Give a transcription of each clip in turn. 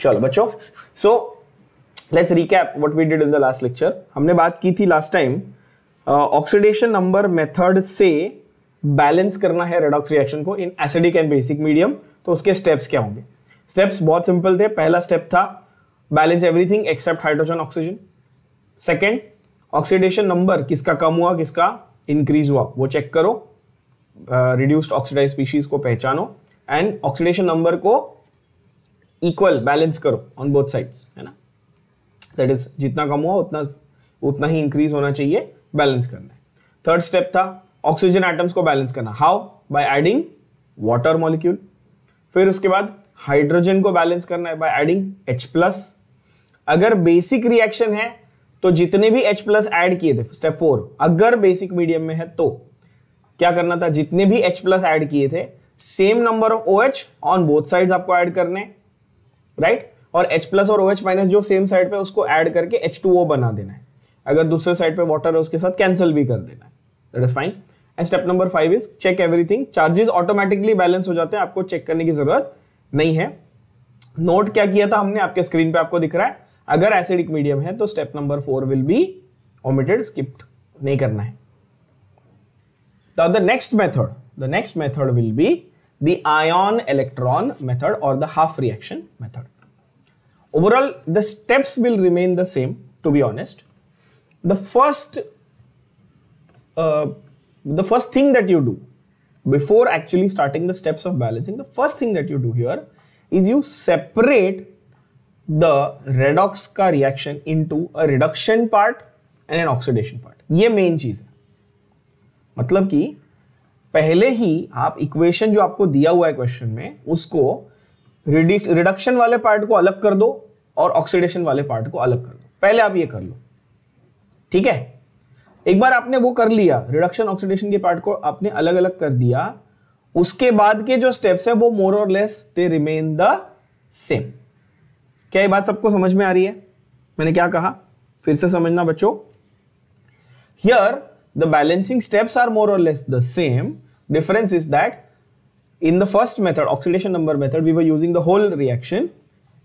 चलो बच्चों so let's recap what we did in the last lecture हमने बात की थी last time oxidation number method से बैलेंस करना है रेडॉक्स रिएक्शन को in acidic and basic medium तो उसके स्टेप्स क्या होंगे स्टेप्स बहुत सिंपल थे पहला स्टेप था balance everything except hydrogen oxygen second oxidation number किसका कम हुआ किसका इंक्रीज हुआ वो चेक करो रिड्यूस्ड ऑक्सीडाइज स्पीशीज को पहचानो एंड ऑक्सीडेशन नंबर को इक्वल बैलेंस करो ऑन बोथ साइड्स है ना दैट इज जितना कम हुआ उतना उतना ही इंक्रीज होना चाहिए बैलेंस करना है थर्ड स्टेप था ऑक्सीजन एटम्स को बैलेंस करना how by adding water molecule फिर उसके बाद हाइड्रोजन को बैलेंस करना है बाय एडिंग H प्लस अगर बेसिक रिएक्शन है तो जितने भी H प्लस ऐड किए थे स्टेप फोर अगर बेसिक मीडियम में है तो क्या करना था जितने भी H प्लस ऐड किए थे same number of OH on both sides आपको ऐड करने राइट और H प्लस और ओ OH माइनस जो सेम साइड पे उसको ऐड करके H2O बना देना है अगर दूसरे साइड पे वाटर है उसके साथ कैंसिल भी कर देना है that is fine and step number five is check everything charges automatically balance हो जाते हैं आपको चेक करने की जरूरत नहीं है नोट क्या किया था हमने आपके स्क्रीन पे आपको दिख रहा है अगर एसिडिक मीडियम है तो step number four will be omitted skipped नहीं करना है the next method the next method will be the ion electron method or the half reaction method. Overall, the steps will remain the same to be honest. The first, uh, the first thing that you do before actually starting the steps of balancing, the first thing that you do here is you separate the redox ka reaction into a reduction part and an oxidation part. ये main चीज है मतलब कि पहले ही आप equation जो आपको दिया हुआ है क्वेश्चन में उसको रिडक्शन वाले पार्ट को अलग कर दो और ऑक्सीडेशन वाले पार्ट को अलग कर दो पहले आप ये कर लो ठीक है एक बार आपने वो कर लिया रिडक्शन ऑक्सीडेशन के पार्ट को आपने अलग अलग कर दिया उसके बाद के जो स्टेप्स है वो मोर और less they remain the same क्या ये बात सबको समझ में आ रही है मैंने क्या कहा फिर से समझना बच्चों here the balancing steps are more or less the same. Difference is that in the first method, oxidation number method, we were using the whole reaction.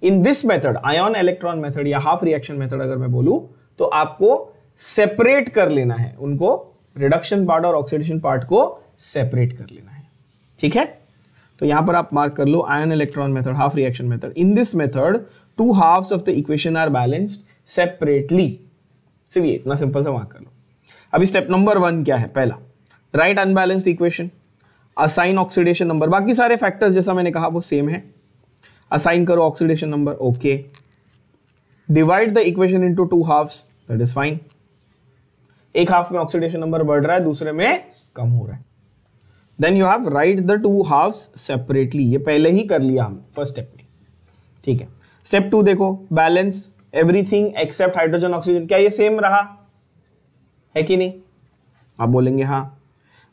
in this method ion electron method ya half reaction method agar main bolu to aapko separate kar lena hai unko reduction part aur oxidation part ko separate kar lena hai theek hai तो यहां पर आप mark कर लो ion electron method half reaction method in this method two halves of the equation are balanced separately सिर्फ ये इतना simple सा मार्क कर लो अभी स्टेप नंबर वन क्या है पहला right unbalanced equation assign oxidation number बाकी सारे फैक्टर्स जैसा मैंने कहा वो सेम है असाइन करो oxidation number okay divide the equation into two halves that is fine एक हाफ में ऑक्सीडेशन नंबर बढ़ रहा है दूसरे में कम हो रहा है then you have write the two halves separately ये पहले ही कर लिया हमने फर्स्ट स्टेप में ठीक है स्टेप टू देखो balance everything except hydrogen oxygen क्या ये सेम रहा है कि नहीं आप बोलेंगे हाँ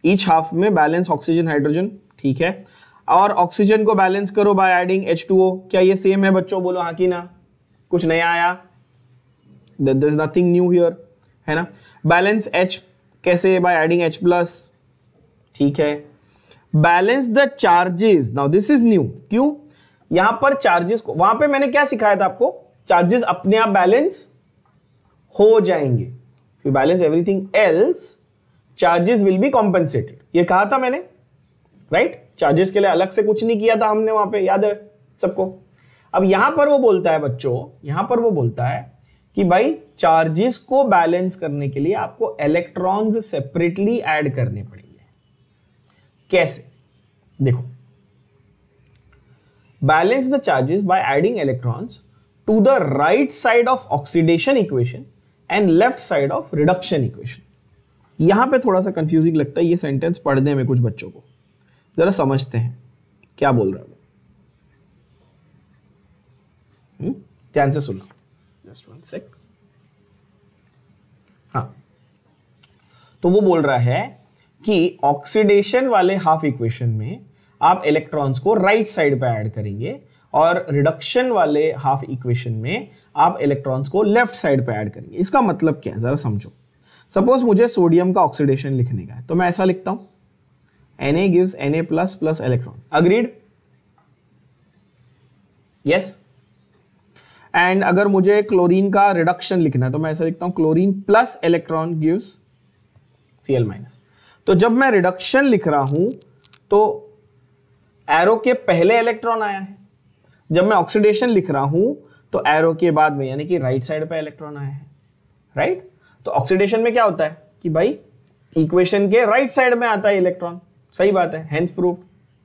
ईच हाफ में बैलेंस ऑक्सीजन हाइड्रोजन ठीक है और ऑक्सीजन को बैलेंस करो बाय एडिंग ओ क्या ये सेम है बच्चों बोलो हाँ कि ना कुछ नया आया there is nothing new here है ना बैलेंस एच कैसे बाय एडिंग एच प्लस ठीक है balance the charges now this is new क्यों यहां पर चार्जेस को वहां पे मैंने क्या सिखाया था आपको चार्जेस अपने आप बैलेंस हो जाएंगे you balance everything else charges will be compensated ये कहा था मैंने राइट right? चार्जेस के लिए अलग से कुछ नहीं किया था हमने वहां पे याद है सबको अब यहां पर वो बोलता है बच्चों यहां पर वो बोलता है कि भाई चार्जेस को बैलेंस करने के लिए आपको इलेक्ट्रॉन्स सेपरेटली ऐड करने पड़ेंगे कैसे देखो balance the charges by adding electrons to the right side of oxidation equation and left side of reduction equation यहां पे थोड़ा सा कंफ्यूजिंग लगता है ये सेंटेंस पढ़ने में कुछ बच्चों को ज़रा समझते हैं क्या बोल रहा है हम्म? ध्यान से सुनो जस्ट वन सेक हाँ तो वो बोल रहा है कि ऑक्सीडेशन वाले हाफ इक्वेशन में आप इलेक्ट्रॉन्स को राइट साइड पर ऐड करेंगे और रिडक्शन वाले हाफ इक्वेशन में आप इलेक्ट्रॉन्स को लेफ्ट साइड पर ऐड करेंगे इसका मतलब क्या है ज़रा समझो सपोज मुझे सोडियम का ऑक्सीडेशन लिखने का है तो मैं ऐसा लिखता हूं N A gives N A plus plus electron agreed yes and अगर मुझे क्लोरीन का रिडक्शन लिखना है तो मैं ऐसा लिखता हूं chlorine plus electron gives C L minus तो जब मैं रिडक्शन लिख रहा हूं तो एरो के पहले इलेक्ट्रॉन आया है जब मैं ऑक्सीडेशन लिख रहा हूं तो एरो के बाद में यानी कि राइट साइड पे इलेक्ट्रॉन आया है राइट तो ऑक्सीडेशन में क्या होता है कि भाई इक्वेशन के राइट साइड में आता है इलेक्ट्रॉन सही बात है हैंस प्रूफ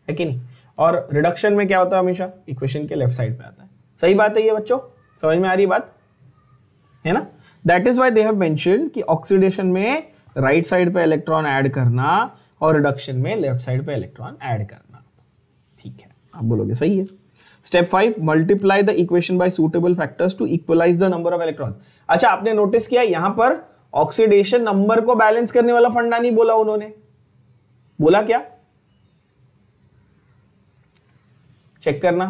है कि नहीं और रिडक्शन में क्या होता है हमेशा इक्वेशन के लेफ्ट साइड पे आता है सही बात है ये बच्चों समझ में आ रही बात है ना that is why they have mention कि ऑक्सीडेशन में राइट साइड पे इलेक्ट्रॉन ऐड करना और रिडक्शन में लेफ्ट साइड पे इलेक्ट्रॉन ऐड करना ठीक है आप बोलोगे सही है step five multiply the equation by suitable factors to equalize the number of electrons अच्छा आपने नोटिस किया यहां पर ऑक्सीडेशन नंबर को बैलेंस करने वाला फंडा नहीं बोला उन्होंने बोला क्या चेक करना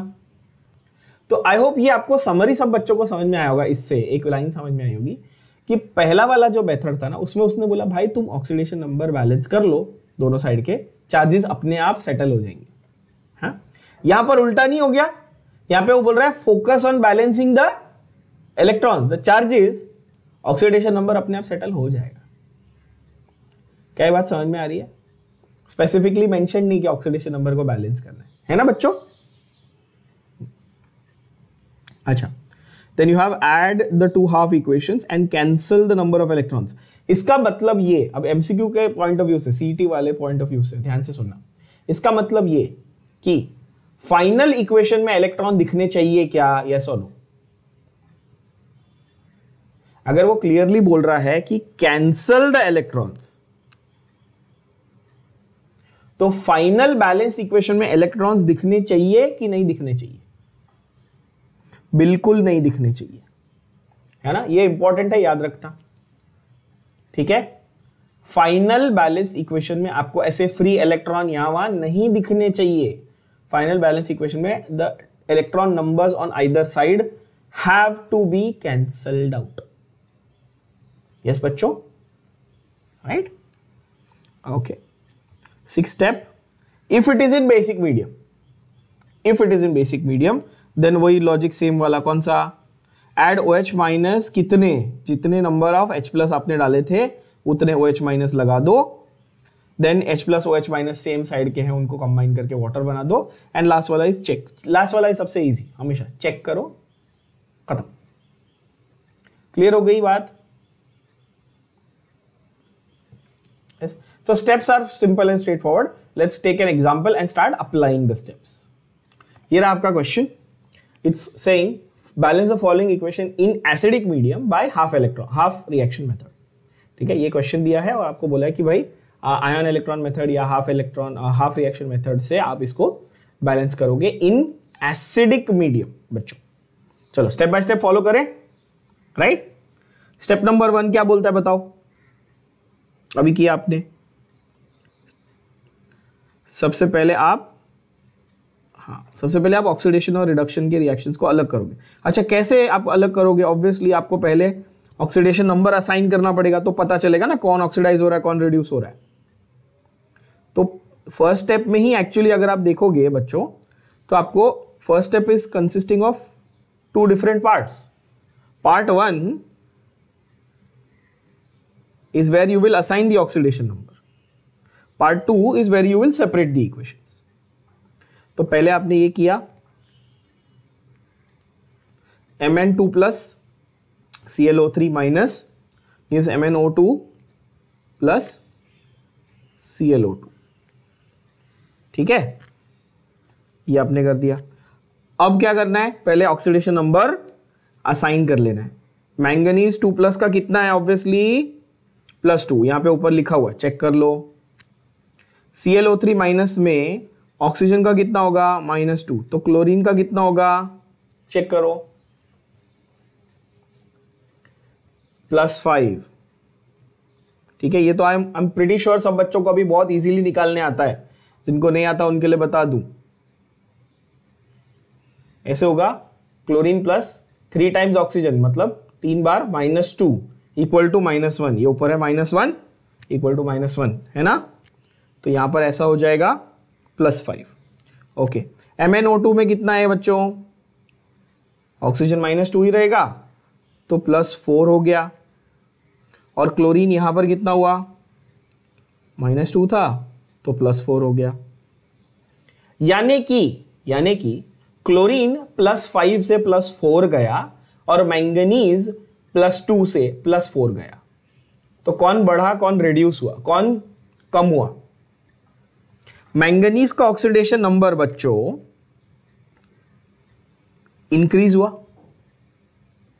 तो आई होप ये आपको समरी सब बच्चों को समझ में आया होगा इससे एक लाइन समझ में आई होगी कि पहला वाला जो मेथड था ना उसमें उसने बोला भाई तुम ऑक्सीडेशन नंबर बैलेंस कर लो दोनों साइड के चार्जेस अपने आप सेटल हो जाएंगे हाँ यहां पर उल्टा नहीं हो गया यहां पे वो बोल रहा है focus on balancing the electrons the charges oxidation number अपने आप सेटल हो जाएगा क्या बात समझ में आ रही है स्पेसिफिकली मेंशन नहीं कि ऑक्सीडेशन नंबर को बैलेंस करना है है ना बच्चों अच्छा then you have add the two half equations and cancel the number of electrons इसका मतलब ये अब एमसीक्यू के पॉइंट ऑफ व्यू से सीटी वाले पॉइंट ऑफ व्यू से ध्यान से सुनना इसका मतलब ये कि फाइनल इक्वेशन में इलेक्ट्रॉन दिखने चाहिए क्या यस और नो अगर वो क्लियरली बोल रहा है कि कैंसल द इलेक्ट्रॉन्स तो फाइनल बैलेंस इक्वेशन में इलेक्ट्रॉन्स दिखने चाहिए कि नहीं दिखने चाहिए बिल्कुल नहीं दिखने चाहिए है ना ये इंपॉर्टेंट है याद रखना ठीक है फाइनल बैलेंस इक्वेशन में आपको ऐसे फ्री इलेक्ट्रॉन यहां वहां नहीं दिखने चाहिए फाइनल बैलेंस इक्वेशन में the electron numbers on either side have to be cancelled out yes बच्चों right okay six step if it is in basic medium if it is in basic medium then वही logic same वाला कौन सा add ओ H minus कितने जितने number of H plus आपने डाले थे उतने ओ एच माइनस लगा दो then H plus O H minus same side के हैं उनको कंबाइन करके वाटर बना दो एंड लास्ट वाला इज चेक लास्ट वाला इज सबसे ईजी हमेशा चेक करो खत्म क्लियर हो गई बात तो steps are simple and straightforward let's take an example and start applying the steps ये रहा आपका question it's saying balance the following equation in acidic medium by half electron half reaction method ठीक है ये question दिया है और आपको बोला है कि भाई आयन इलेक्ट्रॉन मेथड या half electron half reaction method से आप इसको बैलेंस करोगे इन एसिडिक मीडियम बच्चों चलो स्टेप बाय स्टेप फॉलो करें राइट स्टेप नंबर वन क्या बोलता है बताओ अभी किया आपने सबसे पहले आप हाँ सबसे पहले आप ऑक्सीडेशन और रिडक्शन के रिएक्शंस को अलग करोगे अच्छा कैसे आप अलग करोगे ऑब्वियसली आपको पहले ऑक्सीडेशन नंबर असाइन करना पड़ेगा तो पता चलेगा ना कौन ऑक्सीडाइज हो रहा है कौन रिड्यूस हो रहा है फर्स्ट स्टेप में ही एक्चुअली अगर आप देखोगे बच्चों तो आपको first step is consisting of two different parts part one is where you will assign the oxidation number part 2 is where you will separate the तो पहले आपने ये किया M N two plus C L O three minus gives M N O two plus C L O two ठीक है ये आपने कर दिया अब क्या करना है पहले ऑक्सीडेशन नंबर असाइन कर लेना है मैंगनीज टू प्लस का कितना है ऑब्वियसली प्लस टू यहां पे ऊपर लिखा हुआ चेक कर लो C L O three minus में ऑक्सीजन का कितना होगा माइनस टू तो क्लोरीन का कितना होगा चेक करो प्लस फाइव ठीक है ये तो I am I am pretty sure सब बच्चों को अभी बहुत इजीली निकालने आता है जिनको नहीं आता उनके लिए बता दूं ऐसे होगा chlorine plus three times oxygen मतलब तीन बार minus two equal to minus one ये ऊपर है minus one equal to minus one है ना तो यहां पर ऐसा हो जाएगा plus five okay M N O two में कितना है बच्चों ऑक्सीजन माइनस टू ही रहेगा तो प्लस फोर हो गया और क्लोरीन यहां पर कितना हुआ माइनस टू था तो प्लस फोर हो गया यानी कि यानी कि क्लोरीन प्लस फाइव से प्लस फोर गया और मैंगनीज प्लस टू से प्लस फोर गया तो कौन बढ़ा कौन रिड्यूस हुआ कौन कम हुआ मैंगनीज का ऑक्सीडेशन नंबर बच्चों इंक्रीज हुआ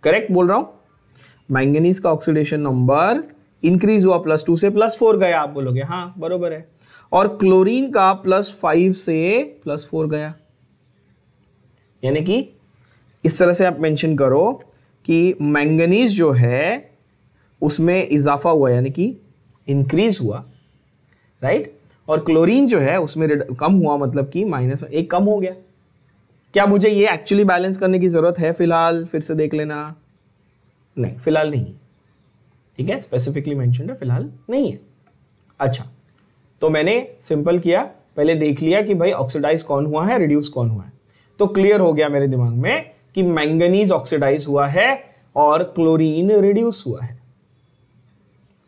करेक्ट बोल रहा हूं मैंगनीज का ऑक्सीडेशन नंबर इंक्रीज हुआ प्लस टू से प्लस फोर गया आप बोलोगे हाँ बरोबर है और क्लोरीन का प्लस फाइव से प्लस फोर गया यानी कि इस तरह से आप मेंशन करो कि मैंगनीज जो है उसमें इजाफा हुआ यानी कि इंक्रीज हुआ राइट और क्लोरीन जो है उसमें कम हुआ मतलब कि माइनस एक कम हो गया क्या मुझे ये एक्चुअली बैलेंस करने की ज़रूरत है फिलहाल फिर से देख लेना नहीं फिलहाल नहीं ठीक है स्पेसिफिकली मैंशन है फिलहाल नहीं है अच्छा तो मैंने सिंपल किया पहले देख लिया कि भाई ऑक्सीडाइज कौन हुआ है रिड्यूस कौन हुआ है तो क्लियर हो गया मेरे दिमाग में कि मैंगनीज ऑक्सीडाइज हुआ है और क्लोरीन रिड्यूस हुआ है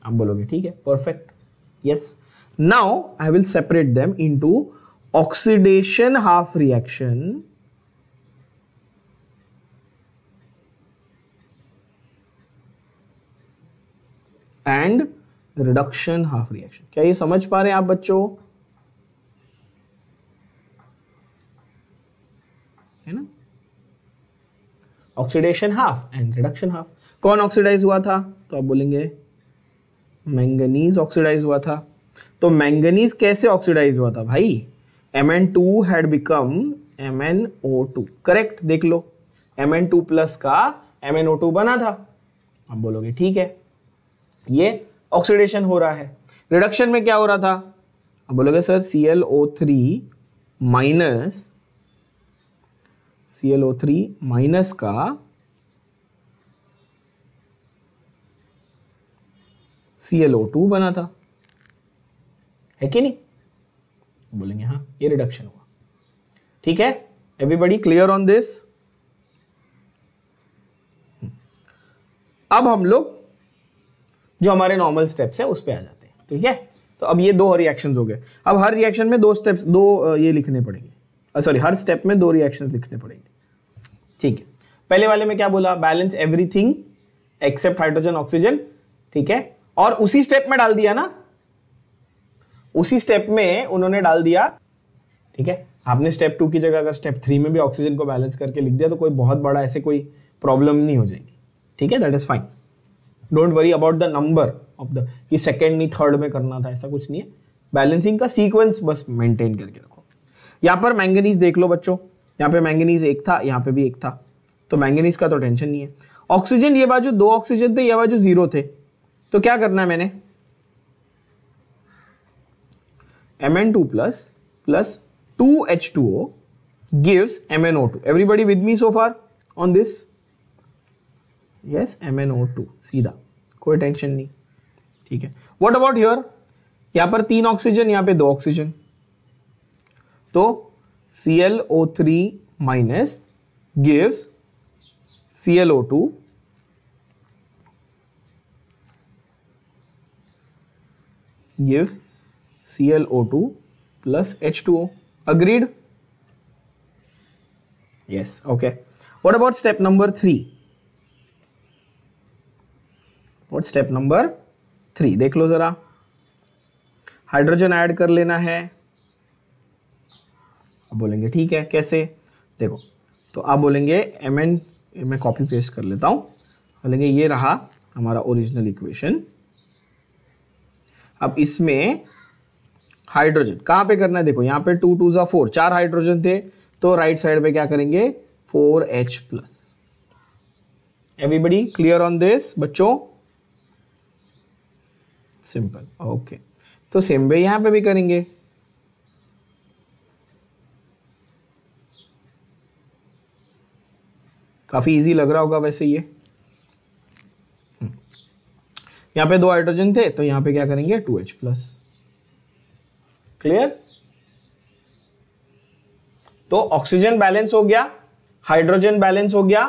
आप बोलोगे ठीक है perfect yes now I will separate them into oxidation half reaction and reduction half reaction क्या ये समझ पा रहे हैं आप बच्चों है ना oxidation half and reduction half कौन ऑक्सीडाइज हुआ था तो आप बोलेंगे मैंगनीज ऑक्सीडाइज हुआ था तो मैंगनीज कैसे ऑक्सीडाइज हुआ था भाई M N two had become M N O two correct देख लो एम एन टू प्लस का एम एन ओ टू बना था आप बोलोगे ठीक है ये ऑक्सीडेशन हो रहा है रिडक्शन में क्या हो रहा था अब बोलोगे sir C L O three minus C L O three minus का सी एल ओ टू बना था है कि नहीं बोलेंगे हाँ ये रिडक्शन हुआ ठीक है एवरीबडी क्लियर ऑन दिस अब हम लोग जो हमारे नॉर्मल स्टेप्स हैं उस पर आ जाते हैं ठीक है तो अब ये दो रिएक्शन हो गए अब हर रिएक्शन में दो स्टेप्स दो ये लिखने पड़ेंगे सॉरी हर स्टेप में दो रिएक्शन लिखने पड़ेंगे ठीक है पहले वाले में क्या बोला balance everything except hydrogen oxygen ठीक है और उसी स्टेप में डाल दिया ना उसी स्टेप में उन्होंने डाल दिया ठीक है आपने स्टेप टू की जगह अगर स्टेप थ्री में भी ऑक्सीजन को बैलेंस करके लिख दिया तो कोई बहुत बड़ा ऐसे कोई प्रॉब्लम नहीं हो जाएगी ठीक है that is fine don't worry about the number of the कि सेकेंड नहीं थर्ड में करना था ऐसा कुछ नहीं है बैलेंसिंग का सीक्वेंस बस मेंटेन करके रखो यहाँ पर मैंगनीज देख लो बच्चों यहाँ पे मैंगनीज एक था यहाँ पे भी एक था तो मैंगनीज का तो टेंशन नहीं है ऑक्सीजन ये बाजू दो ऑक्सीजन थे ये बाजू जीरो थे तो क्या करना है मैंने M N two plus plus two H two O gives M N O two everybody with me so far on this yes M N O two सीधा कोई टेंशन नहीं ठीक है वॉट अबाउट योर यहां पर तीन ऑक्सीजन यहां पे दो ऑक्सीजन तो C L O three minus gives C L O two gives C L O two plus H two O agreed yes okay what about step number three और step number three देख लो ज़रा hydrogen add कर लेना है अब बोलेंगे ठीक है कैसे देखो तो आप बोलेंगे एम एन मैं कॉपी पेस्ट कर लेता हूं बोलेंगे ये रहा हमारा ओरिजिनल इक्वेशन अब इसमें हाइड्रोजन कहां पे करना है देखो यहां पे टू टू ज़ा फोर चार हाइड्रोजन थे तो राइट साइड पे क्या करेंगे four H plus everybody clear on this बच्चों सिंपल ओके तो सेम वे यहां पे भी करेंगे काफ़ी इजी लग रहा होगा वैसे ये हम्म। यहां पे दो हाइड्रोजन थे तो यहां पे क्या करेंगे टू एच प्लस क्लियर तो ऑक्सीजन बैलेंस हो गया हाइड्रोजन बैलेंस हो गया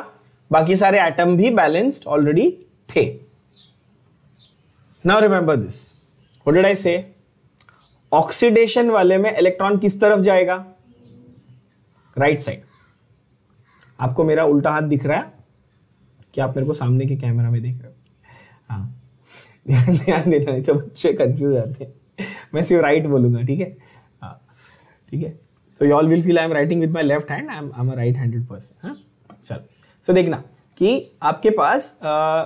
बाकी सारे एटम भी बैलेंस्ड ऑलरेडी थे now remember this what did I say oxidation वाले में इलेक्ट्रॉन किस तरफ जाएगा राइट right साइड आपको मेरा उल्टा हाथ दिख रहा है क्या आप मेरे को सामने के कैमरा में देख रहे हो हाँ ध्यान देना नहीं तो बच्चे कंफ्यूज आते हैं मैं सिर्फ राइट बोलूंगा ठीक है हाँ, ठीक है so you all will feel I am writing with my left hand I am I am a right handed person हाँ चल सो देखना कि आपके पास आ,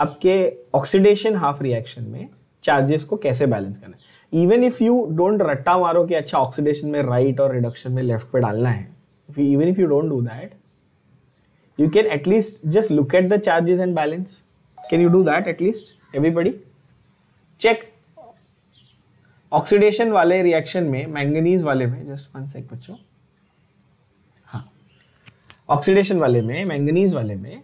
आपके ऑक्सीडेशन हाफ रिएक्शन में चार्जेस को कैसे बैलेंस करना है इवन इफ यू डोंट रट्टा मारो कि अच्छा ऑक्सीडेशन में राइट right और रिडक्शन में लेफ्ट पे डालना है even if you don't do that you can at least just look at the charges and balance can you do that at least at check oxidation वाले रिएक्शन में मैंगनीज वाले में जस्ट वन सेक बच्चों हाँ ऑक्सीडेशन वाले में मैंगनीज वाले में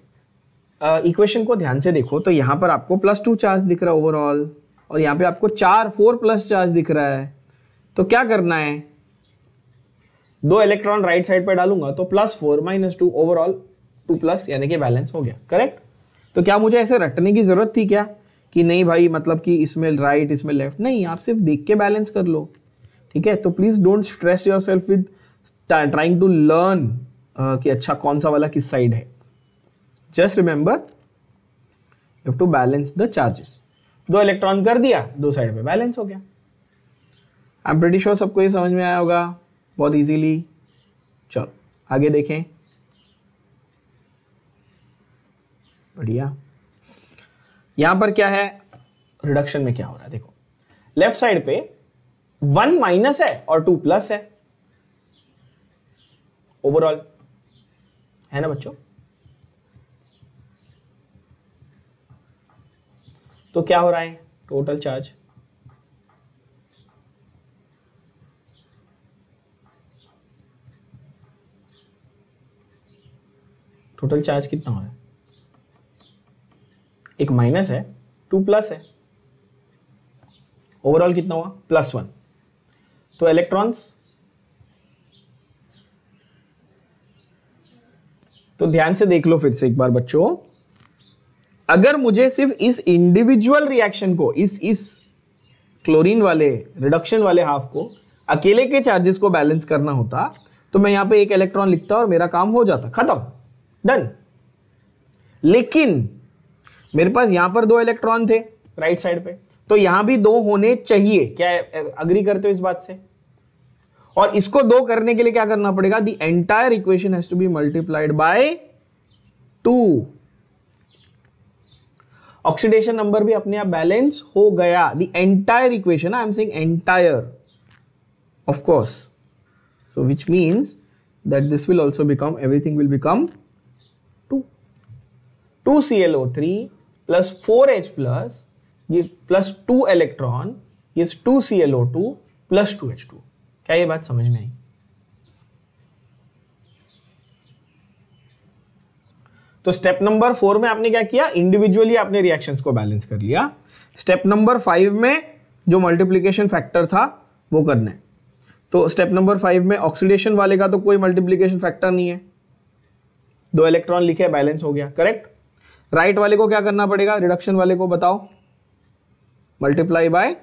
इक्वेशन को ध्यान से देखो तो यहाँ पर आपको प्लस टू चार्ज दिख रहा है ओवरऑल और यहाँ पे आपको चार फोर प्लस चार्ज दिख रहा है तो क्या करना है दो इलेक्ट्रॉन राइट साइड पर डालूंगा तो plus four minus two overall two plus यानी कि बैलेंस हो गया करेक्ट तो क्या मुझे ऐसे रटने की ज़रूरत थी क्या कि नहीं भाई मतलब कि इसमें राइट इसमें लेफ्ट नहीं आप सिर्फ देख के बैलेंस कर लो ठीक है तो please don't stress yourself with trying to learn कि अच्छा कौन सा वाला किस साइड है just remember you to balance the charges दो इलेक्ट्रॉन कर दिया दो साइड पे बैलेंस हो गया आई एम प्रिटी श्योर सबको ये समझ में आया होगा बहुत इजीली चलो आगे देखें बढ़िया यहां पर क्या है रिडक्शन में क्या हो रहा है देखो लेफ्ट साइड पे वन माइनस है और टू प्लस है ओवरऑल है ना बच्चों तो क्या हो रहा है टोटल चार्ज टोटल चार्ज कितना हो रहा है एक माइनस है टू प्लस है ओवरऑल कितना हुआ प्लस वन तो इलेक्ट्रॉन्स तो ध्यान से देख लो फिर से एक बार बच्चों अगर मुझे सिर्फ इस इंडिविजुअल रिएक्शन को इस इस क्लोरीन वाले रिडक्शन वाले हाफ को अकेले के चार्जेस को बैलेंस करना होता तो मैं यहां पे एक इलेक्ट्रॉन लिखता और मेरा काम हो जाता खत्म डन लेकिन मेरे पास यहां पर दो इलेक्ट्रॉन थे राइट साइड पे तो यहां भी दो होने चाहिए क्या अग्री करते हो इस बात से और इसको दो करने के लिए क्या करना पड़ेगा the entire equation has to be multiplied by two oxidation number भी अपने आप बैलेंस हो गया their equation I am seeing entire of course so which means that this will also become everything will become two two C L O three plus four H plus plus two electron give two C L O two plus two H two क्या ये बात समझ में आई तो step number four में आपने क्या किया इंडिविजुअली आपने रिएक्शन को बैलेंस कर लिया स्टेप नंबर फाइव में जो मल्टीप्लीकेशन फैक्टर था वो करना है तो स्टेप नंबर फाइव में ऑक्सीडेशन वाले का तो कोई मल्टीप्लीकेशन फैक्टर नहीं है दो इलेक्ट्रॉन लिखे बैलेंस हो गया करेक्ट राइट right वाले को क्या करना पड़ेगा रिडक्शन वाले को बताओ मल्टीप्लाई बाय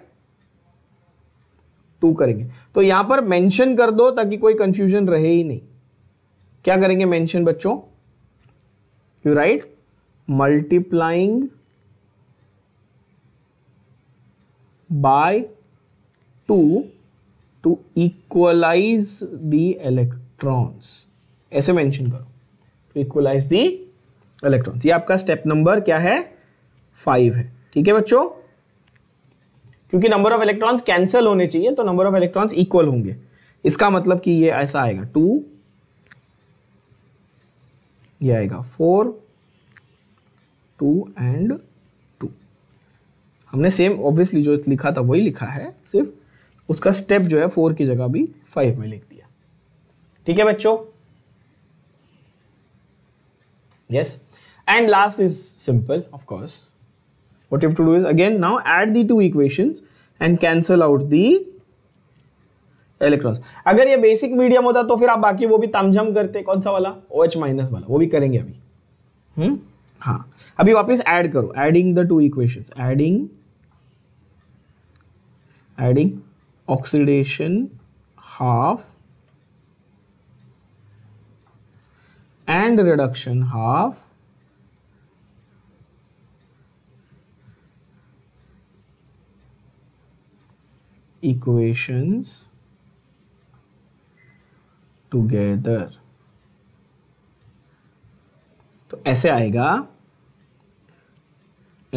टू करेंगे तो यहां पर मेंशन कर दो ताकि कोई कंफ्यूजन रहे ही नहीं क्या करेंगे मेंशन बच्चों you write multiplying by 2 to equalize the electrons ऐसे मेंशन करो टू इक्वलाइज दी इलेक्ट्रॉन्स ये आपका स्टेप नंबर क्या है फाइव है ठीक है बच्चों क्योंकि नंबर ऑफ इलेक्ट्रॉन्स कैंसिल होने चाहिए तो नंबर ऑफ इलेक्ट्रॉन्स इक्वल होंगे इसका मतलब कि ये ऐसा आएगा टू ये आएगा फोर टू एंड टू हमने सेम ऑब्वियसली जो लिखा था वही लिखा है सिर्फ उसका स्टेप जो है फोर की जगह भी फाइव में लिख दिया ठीक है बच्चों yes and last is simple of course what you to do is again now add the two equations and cancel out the electron अगर ये बेसिक मीडियम होता तो फिर आप बाकी वो भी तमझम करते कौन सा वाला ओ एच माइनस वाला वो भी करेंगे अभी हम्म हाँ अभी वापस ऐड करो adding the two equation adding adding oxidation half and reduction half equations together तो ऐसे आएगा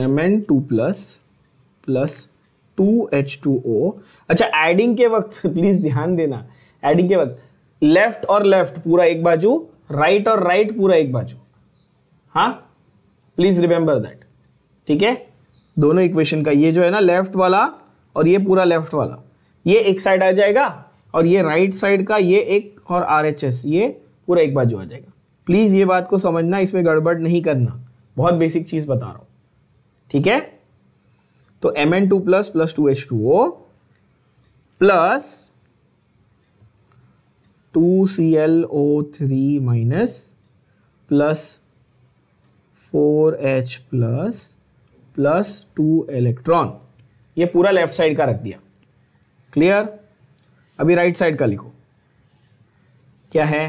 M N two plus plus two H two O अच्छा एडिंग के वक्त प्लीज ध्यान देना एडिंग के वक्त लेफ्ट और लेफ्ट पूरा एक बाजू राइट और राइट पूरा एक बाजू हा प्लीज रिमेंबर दैट ठीक है दोनों इक्वेशन का ये जो है ना लेफ्ट वाला और ये पूरा लेफ्ट वाला ये एक साइड आ जाएगा और ये राइट साइड का ये एक और आर एच एस ये पूरा एक बाजू आ जाएगा प्लीज़ ये बात को समझना इसमें गड़बड़ नहीं करना बहुत बेसिक चीज़ बता रहा हूँ ठीक है तो M N two plus plus two H two O plus two C L O three minus plus four H plus plus two electron ये पूरा लेफ्ट साइड का रख दिया क्लियर अभी राइट साइड का लिखो क्या है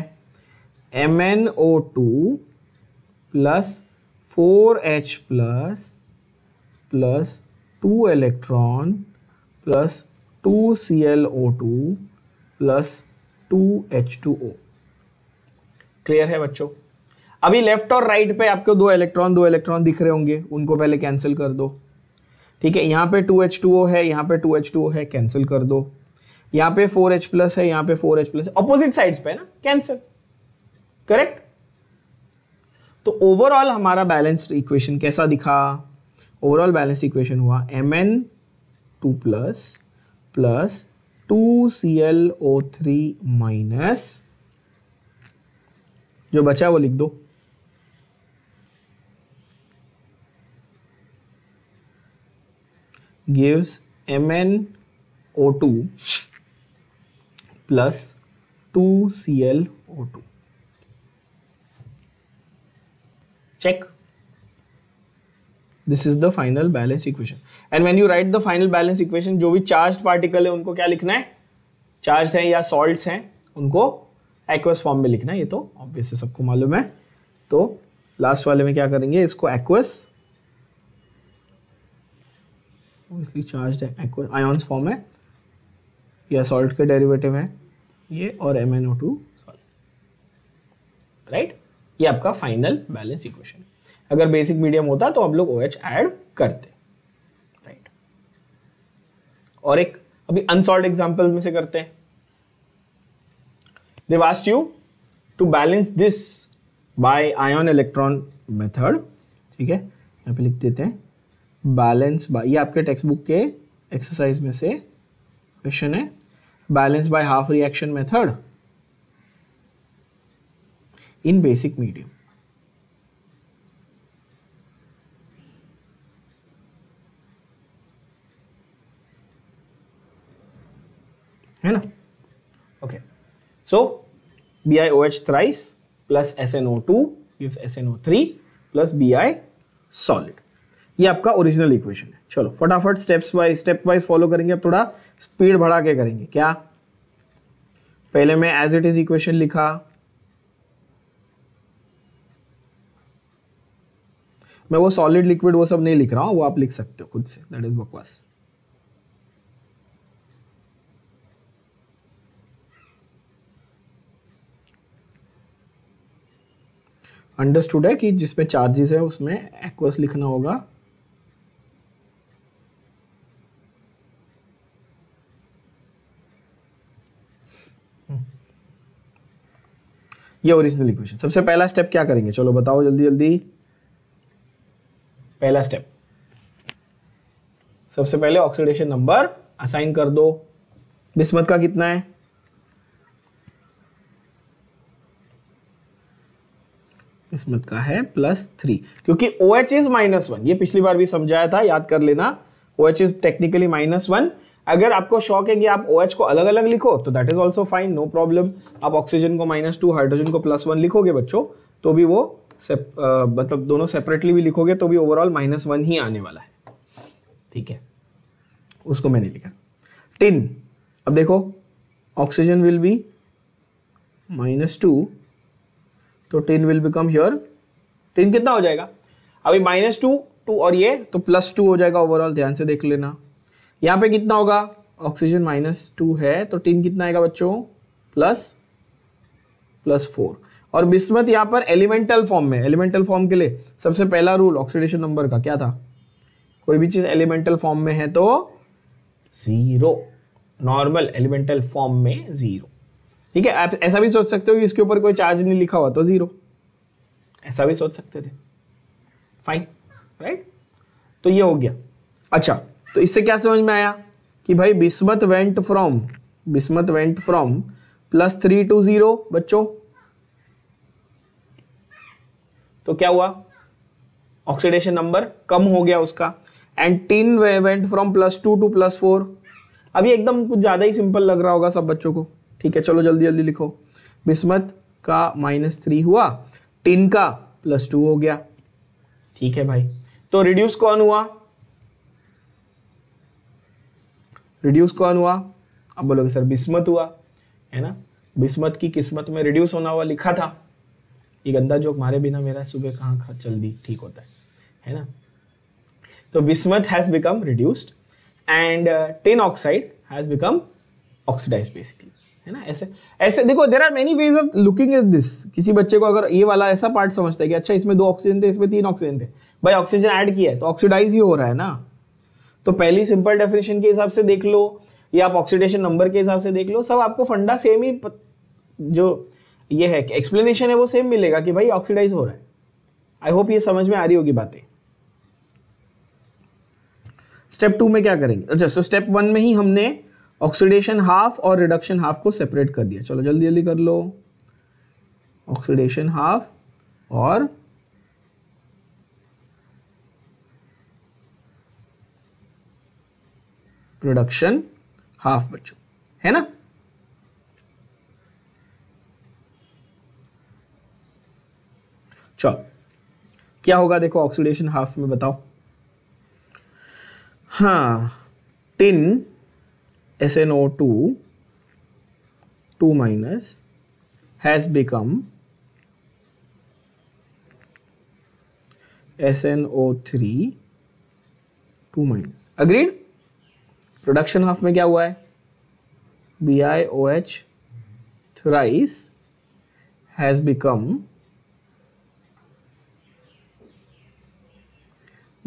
M N O two plus four H plus plus two electron plus two C L O two plus two H two O clear है बच्चों अभी लेफ्ट और राइट पे आपको दो इलेक्ट्रॉन दो इलेक्ट्रॉन दिख रहे होंगे उनको पहले कैंसिल कर दो ठीक है यहां पे टू एच टू ओ है यहां पे टू एच टू ओ है कैंसिल कर दो यहां पे फोर एच प्लस है यहां पे four H plus opposite sides पे ना कैंसर करेक्ट तो ओवरऑल हमारा बैलेंस्ड इक्वेशन कैसा दिखा ओवरऑल बैलेंस्ड इक्वेशन हुआ M N two plus plus two C L O three minus जो बचा है वो लिख दो gives MnO2 plus two C L O two check this is the final balance equation and when you write the final balance equation जो भी charge particle है उनको क्या लिखना है चार्ज है या सॉल्ट है उनको एक्वस फॉर्म में लिखना है ये तो ऑब्वियसली सबको मालूम है तो लास्ट वाले में क्या करेंगे इसको एक्वस चार्ज है आयोन्स फॉर्म है या सॉल्ट के डेरिवेटिव है ये और M N O two sorry right ये आपका फाइनल बैलेंस इक्वेशन अगर बेसिक मीडियम होता तो आप लोग ओ OH ऐड करते राइट और एक अभी अनसॉल्व एग्जाम्पल में से करते हैं they asked you to balance this by ion electron method ठीक है यहाँ पे लिख देते हैं बैलेंस बाय ये आपके टेक्स्ट बुक के एक्सरसाइज में से क्वेश्चन है balance by half reaction method in basic medium है ना okay so B I O H thrice plus S N O two gives S N O three plus B I solid ये आपका original equation है चलो फटाफट steps wise step wise follow करेंगे अब थोड़ा स्पीड बढ़ा के करेंगे क्या पहले मैं एज इट इज इक्वेशन लिखा मैं वो सॉलिड लिक्विड वो सब नहीं लिख रहा हूं वो आप लिख सकते हो खुद से दैट इज बकवास अंडरस्टूड है कि जिसमें चार्जेस है उसमें एक्वस लिखना होगा ये ओरिजिनल इक्वेशन सबसे पहला स्टेप क्या करेंगे चलो बताओ जल्दी जल्दी पहला स्टेप सबसे पहले ऑक्सीडेशन नंबर असाइन कर दो बिस्मत का कितना है बिस्मत का है प्लस थ्री क्योंकि O H is minus one ये पिछली बार भी समझाया था याद कर लेना O H is technically minus one अगर आपको शौक है कि आप ओ OH को अलग अलग लिखो तो that is also fine no problem आप ऑक्सीजन को माइनस टू हाइड्रोजन को प्लस वन लिखोगे बच्चों तो भी वो मतलब दोनों सेपरेटली भी लिखोगे तो भी ओवरऑल माइनस वन ही आने वाला है ठीक है उसको मैंने लिखा टिन अब देखो oxygen will be minus two तो tin will become your tin कितना हो जाएगा अभी माइनस टू टू और ये तो प्लस टू हो जाएगा ओवरऑल ध्यान से देख लेना यहाँ पे कितना होगा ऑक्सीजन माइनस टू है तो टीन कितना आएगा बच्चों प्लस प्लस फोर और बिस्मत यहाँ पर एलिमेंटल फॉर्म में एलिमेंटल फॉर्म के लिए सबसे पहला रूल ऑक्सीडेशन नंबर का क्या था कोई भी चीज़ एलिमेंटल फॉर्म में है तो ज़ीरो नॉर्मल एलिमेंटल फॉर्म में ज़ीरो ठीक है आप ऐसा भी सोच सकते हो कि इसके ऊपर कोई चार्ज नहीं लिखा हुआ तो ज़ीरो ऐसा भी सोच सकते थे फाइन राइट तो ये हो गया अच्छा तो इससे क्या समझ में आया कि भाई bismuth went from bismuth went from plus three to zero बच्चों तो क्या हुआ ऑक्सीडेशन नंबर कम हो गया उसका and tin went from plus two to plus four अभी एकदम कुछ ज़्यादा ही सिंपल लग रहा होगा सब बच्चों को ठीक है चलो जल्दी जल्दी लिखो बिस्मत का माइनस थ्री हुआ टीन का प्लस टू हो गया ठीक है भाई तो रिड्यूस कौन हुआ रिड्यूस कौन हुआ अब बोलोगे सर बिस्मत हुआ है ना बिस्मत की किस्मत में रिड्यूस होना हुआ लिखा था ये गंदा जोक मारे बिना मेरा सुबह कहाँ जल्दी ठीक होता है है ना तो bismuth has become reduced and tin oxide has become oxidize basically है ना ऐसे ऐसे देखो there are many ways of looking at this किसी बच्चे को अगर ये वाला ऐसा पार्ट समझता है कि अच्छा इसमें दो ऑक्सीजन थे इसमें तीन ऑक्सीजन थे भाई ऑक्सीजन ऐड किया है तो ऑक्सीडाइज ही हो रहा है ना तो पहली सिंपल डेफिनेशन के हिसाब से देख लो या आप ऑक्सीडेशन नंबर के हिसाब से देख लो सब आपको फंडा सेम ही जो ये है कि एक्सप्लेनेशन है वो सेम मिलेगा कि भाई ऑक्सीडाइज हो रहा है आई होप ये समझ में आ रही होगी बातें स्टेप टू में क्या करेंगे अच्छा सो स्टेप वन में ही हमने ऑक्सीडेशन हाफ और रिडक्शन हाफ को सेपरेट कर दिया चलो जल्दी जल्दी कर लो ऑक्सीडेशन हाफ और प्रोडक्शन हाफ बच्चों है ना चलो क्या होगा देखो ऑक्सीडेशन हाफ में बताओ हाँ tin S N O two two minus has become S N O three two minus agreed production half में क्या हुआ है B I O H thrice has become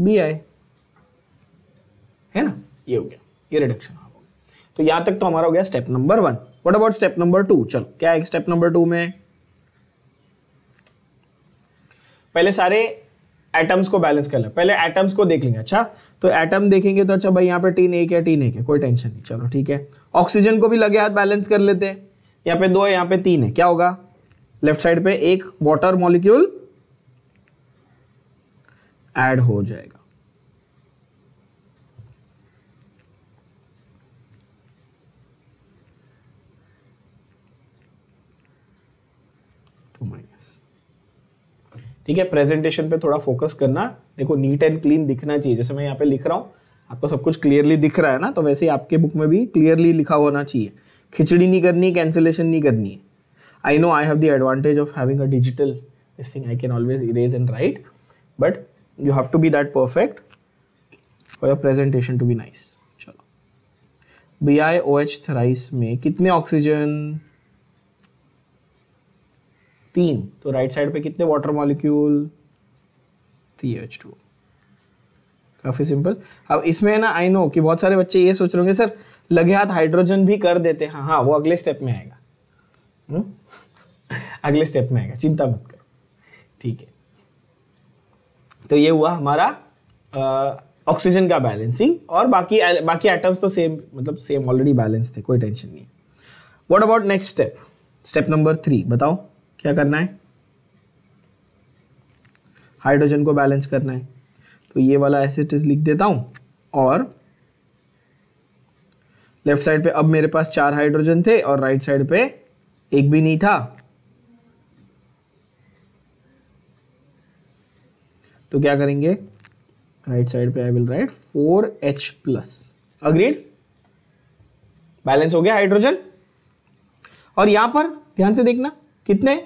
B I है ना ये हो गया ये रिडक्शन हाफ हो गया तो यहां तक तो हमारा हो गया step number one what about step number two चलो क्या है स्टेप नंबर टू में पहले सारे एटम्स को बैलेंस कर लें पहले एटम्स को देख लेंगे अच्छा तो एटम देखेंगे तो अच्छा भाई यहाँ पे टीन एक है टीन एक है कोई टेंशन नहीं चलो ठीक है ऑक्सीजन को भी लगे हाथ बैलेंस कर लेते हैं यहाँ पे दो है यहाँ पे तीन है क्या होगा लेफ्ट साइड पे एक वाटर मॉलिक्यूल एड हो जाएगा टू माइनस ठीक है प्रेजेंटेशन पे थोड़ा फोकस करना देखो नीट एंड क्लीन दिखना चाहिए जैसे मैं यहाँ पे लिख रहा हूँ आपको सब कुछ क्लियरली दिख रहा है ना तो वैसे आपके बुक में भी क्लियरली लिखा होना चाहिए खिचड़ी नहीं करनी है कैंसिलेशन नहीं करनी है I know I have the advantage of having a digital this thing I can always erase and write but you have to be that perfect for your presentation to be nice चलो B I O H thrice में कितने oxygen तीन तो right side पे कितने water molecule three H two काफ़ी simple अब इसमें ना आई नो कि बहुत सारे बच्चे ये सोच रहे होंगे सर लगे हाथ हाइड्रोजन भी कर देते हैं हाँ हाँ वो अगले स्टेप में आएगा हम्म? अगले स्टेप में आएगा चिंता मत करो ठीक है तो ये हुआ हमारा ऑक्सीजन का बैलेंसिंग और बाकी बाकी एटम्स तो सेम मतलब सेम ऑलरेडी बैलेंस थे कोई टेंशन नहीं है what about next step step number three बताओ क्या करना है हाइड्रोजन को बैलेंस करना है तो ये वाला एसिड लिख देता हूँ और लेफ्ट साइड पे अब मेरे पास चार हाइड्रोजन थे और राइट साइड पे एक भी नहीं था तो क्या करेंगे राइट साइड पे I will write four H plus agreed balance हो गया हाइड्रोजन और यहां पर ध्यान से देखना कितने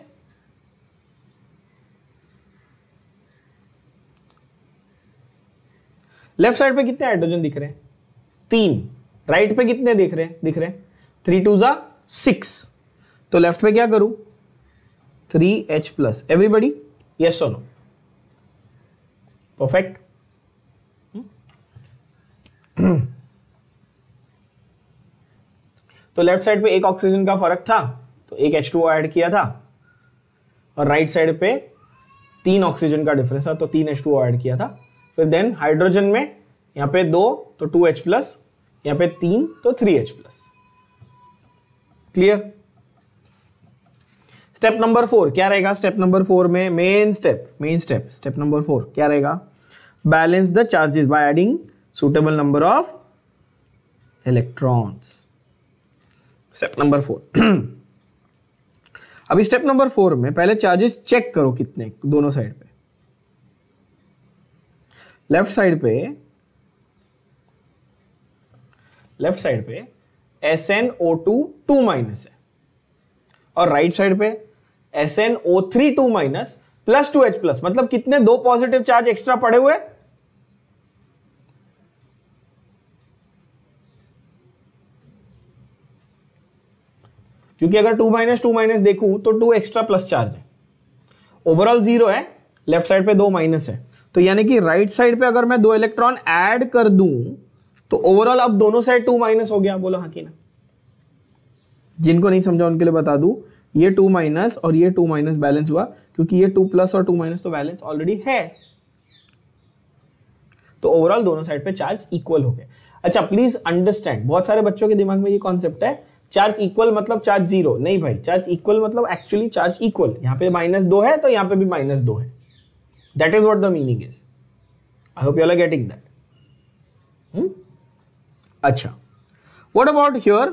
लेफ्ट साइड पे कितने हाइड्रोजन दिख रहे हैं तीन राइट पे कितने दिख रहे हैं दिख रहे हैं थ्री टू ज़ा सिक्स तो लेफ्ट पे क्या करूं three H plus everybody yes no perfect तो लेफ्ट साइड पे एक ऑक्सीजन का फर्क था तो एक एच टू ऐड किया था और राइट right साइड पे तीन ऑक्सीजन का डिफरेंस था तो तीन एच टू ऐड किया था फिर देन हाइड्रोजन में यहां पे दो तो टू एच प्लस यहां पे तीन तो three H plus clear step number four क्या रहेगा स्टेप नंबर फोर में main step main step step number four क्या रहेगा balance the charges by adding suitable number of electrons step number four अभी स्टेप नंबर फोर में पहले charges check करो कितने दोनों साइड पे लेफ्ट साइड पे लेफ्ट साइड पे S N O two two minus है और राइट साइड पे S N O three two minus plus two H plus मतलब कितने दो पॉजिटिव चार्ज एक्स्ट्रा पड़े हुए क्योंकि अगर टू माइनस टू माइनस देखूं तो टू एक्स्ट्रा प्लस चार्ज है ओवरऑल जीरो है लेफ्ट साइड पे दो माइनस है तो यानी कि राइट साइड पे अगर मैं दो इलेक्ट्रॉन ऐड कर दूं तो ओवरऑल अब दोनों साइड टू माइनस हो गया बोलो हाँ कि ना जिनको नहीं समझा उनके लिए बता दू ये टू माइनस और ये टू माइनस बैलेंस हुआ क्योंकि ये टू प्लस और टू माइनस तो बैलेंस ऑलरेडी है तो ओवरऑल दोनों साइड पे चार्ज इक्वल हो गए अच्छा प्लीज अंडरस्टैंड बहुत सारे बच्चों के दिमाग में ये कॉन्सेप्ट है चार्ज इक्वल मतलब चार्ज जीरो नहीं भाई चार्ज इक्वल मतलब एक्चुअली चार्ज इक्वल यहाँ पे माइनस दो है तो यहाँ पे भी माइनस दो है That is what the meaning is. I hope you all are getting that. Hmm? Acha. What about here?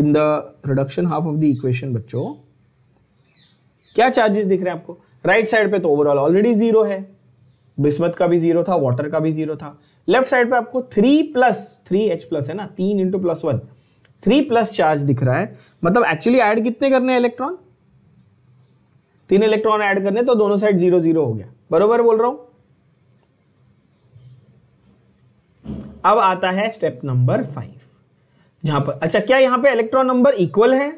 In the reduction half of the equation बच्चों क्या चार्जेस दिख रहे हैं आपको राइट right साइड पे तो ओवरऑल ऑलरेडी जीरो है bismuth का भी जीरो था वाटर का भी जीरो था लेफ्ट साइड पे आपको three plus three H plus है ना तीन into plus one three plus charge दिख रहा है मतलब एक्चुअली ऐड कितने करने हैं इलेक्ट्रॉन तीन इलेक्ट्रॉन ऐड करने तो दोनों साइड जीरो जीरो हो गया बरोबर बोल रहा हूं अब आता है स्टेप नंबर फाइव जहां पर अच्छा क्या यहां पे इलेक्ट्रॉन नंबर इक्वल है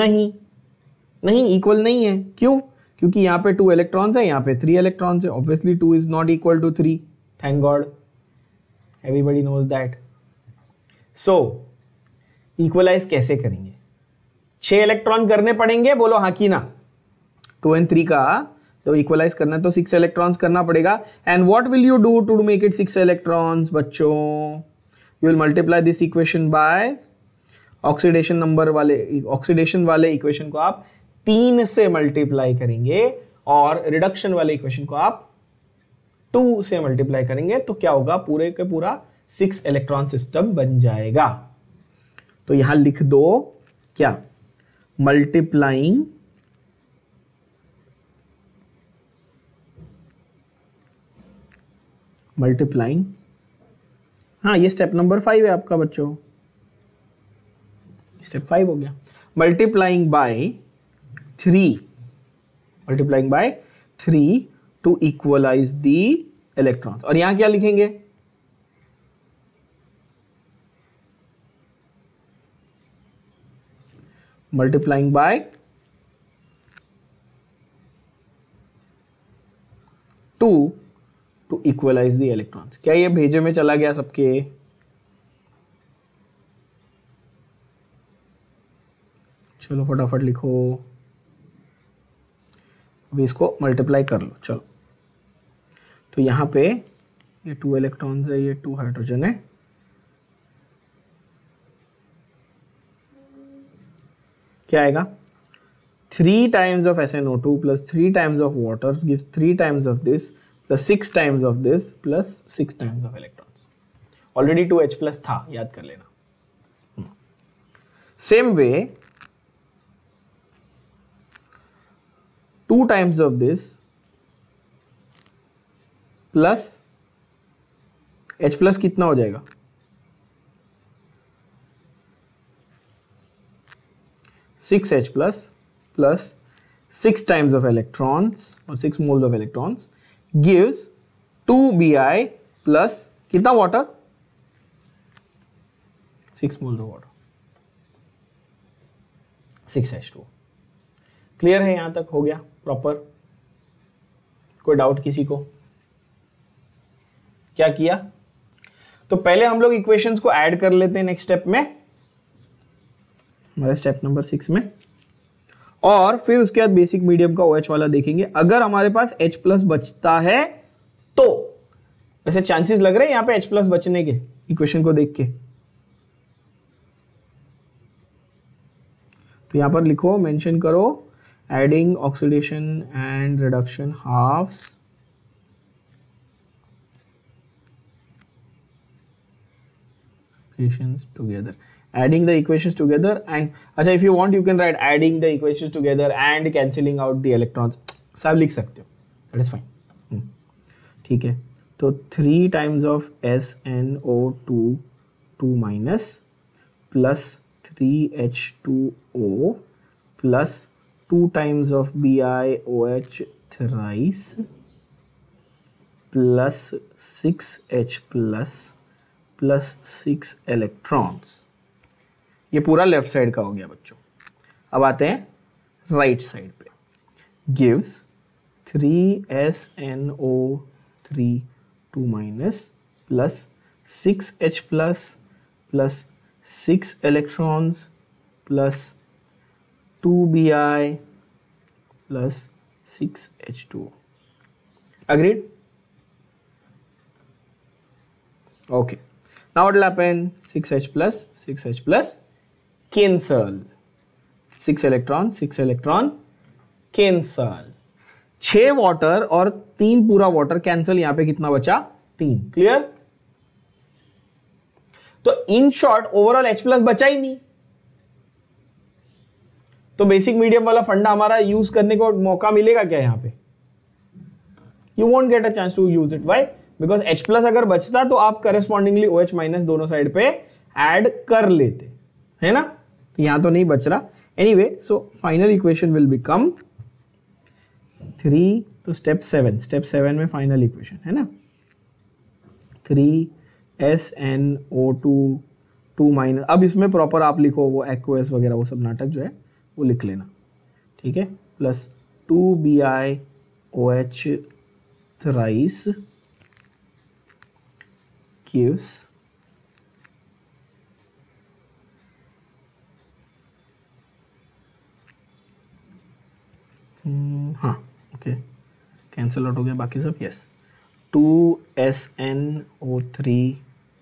नहीं नहीं इक्वल नहीं है क्यों क्योंकि यहां पे टू इलेक्ट्रॉन्स है यहां पे थ्री इलेक्ट्रॉन्स है obviously two is not equal to three thank God everybody knows that so equalize कैसे करेंगे छह इलेक्ट्रॉन करने पड़ेंगे बोलो हाँ की ना टू एंड थ्री का तो इक्वलाइज करना है तो सिक्स इलेक्ट्रॉन्स करना पड़ेगा and what will you do to make it six electrons बच्चों you will multiply this equation by oxidation number वाले ऑक्सीडेशन वाले इक्वेशन को आप तीन से मल्टीप्लाई करेंगे और रिडक्शन वाले इक्वेशन को आप टू से मल्टीप्लाई करेंगे तो क्या होगा पूरे के पूरा सिक्स इलेक्ट्रॉन सिस्टम बन जाएगा तो यहां लिख दो क्या मल्टीप्लाइंग मल्टीप्लाइंग हाँ ये स्टेप नंबर फाइव है आपका बच्चों स्टेप फाइव हो गया multiplying by three multiplying by three to equalize the electrons और यहां क्या लिखेंगे multiplying by two to equalize the electrons क्या ये भेजे में चला गया सबके चलो फटाफट लिखो अभी इसको मल्टीप्लाई कर लो चलो तो यहां पे ये टू इलेक्ट्रॉन्स है ये टू हाइड्रोजन है क्या आएगा three times of S N O two plus three times of water gives three times of this plus six times of this plus six times of electrons already two H plus था याद कर लेना same way two times of this plus H plus कितना हो जाएगा six H plus plus six times of electrons और six moles of electrons gives two B I plus कितना water six moles of water six H two clear है यहां तक हो गया प्रॉपर कोई डाउट किसी को क्या किया तो पहले हम लोग इक्वेशंस को ऐड कर लेते हैं नेक्स्ट स्टेप में हमारा स्टेप नंबर सिक्स में और फिर उसके बाद बेसिक मीडियम का ओ OH वाला देखेंगे अगर हमारे पास H प्लस बचता है तो वैसे चांसेस लग रहे हैं यहां पे H प्लस बचने के इक्वेशन को देख के तो यहां पर लिखो मेंशन करो adding oxidation and reduction half together adding the equations together and if you want you can write adding the equations together and cancelling out the electrons सब लिख सकते हो that is fine ठीक है तो three times of SnO two two minus plus three H two O plus two times of plus thrice plus 6H plus plus 6 electrons. ये पूरा left side का हो गया बच्चों अब आते हैं राइट right साइड पे gives three S N O three two minus plus six H plus plus six electrons plus two B I plus six H two agreed okay now what six H plus six H plus cancel six electron six electron cancel छह water और तीन पूरा water cancel यहां पे कितना बचा तीन clear तो in short overall H plus बचा ही नहीं तो बेसिक मीडियम वाला फंडा हमारा यूज करने को मौका मिलेगा क्या यहां पे you won't get a chance to use it why because H plus अगर बचता तो आप करेस्पॉन्डिंगली OH माइनस दोनों साइड पे एड कर लेते है ना यहां तो नहीं बच रहा anyway so final equation will become three तो स्टेप सेवन स्टेप सेवन में फाइनल इक्वेशन है ना three S N O two two minus अब इसमें प्रॉपर आप लिखो वो एक्स वगैरह वो सब नाटक जो है वो लिख लेना ठीक है plus two B I O H thrice gives Hmm, हाँ ओके कैंसिल आउट हो गया बाकी सब yes two S N O three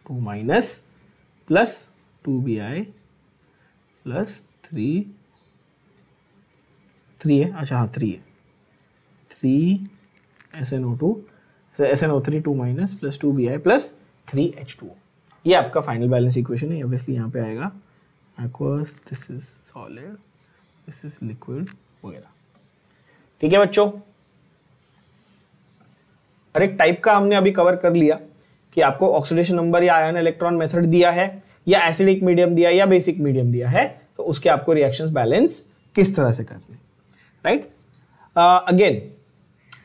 two minus plus two B I plus three three है अच्छा हाँ थ्री है three S N O two S N O three two minus plus two B I plus three H two ये आपका final balance equation है obviously यहाँ पे आएगा aqueous this is solid this is liquid वगैरह ठीक है बच्चों हर एक टाइप का हमने अभी कवर कर लिया कि आपको ऑक्सीडेशन नंबर या आयन इलेक्ट्रॉन मेथड दिया है या एसिडिक मीडियम दिया या बेसिक मीडियम दिया है तो उसके आपको रिएक्शंस बैलेंस किस तरह से करने right again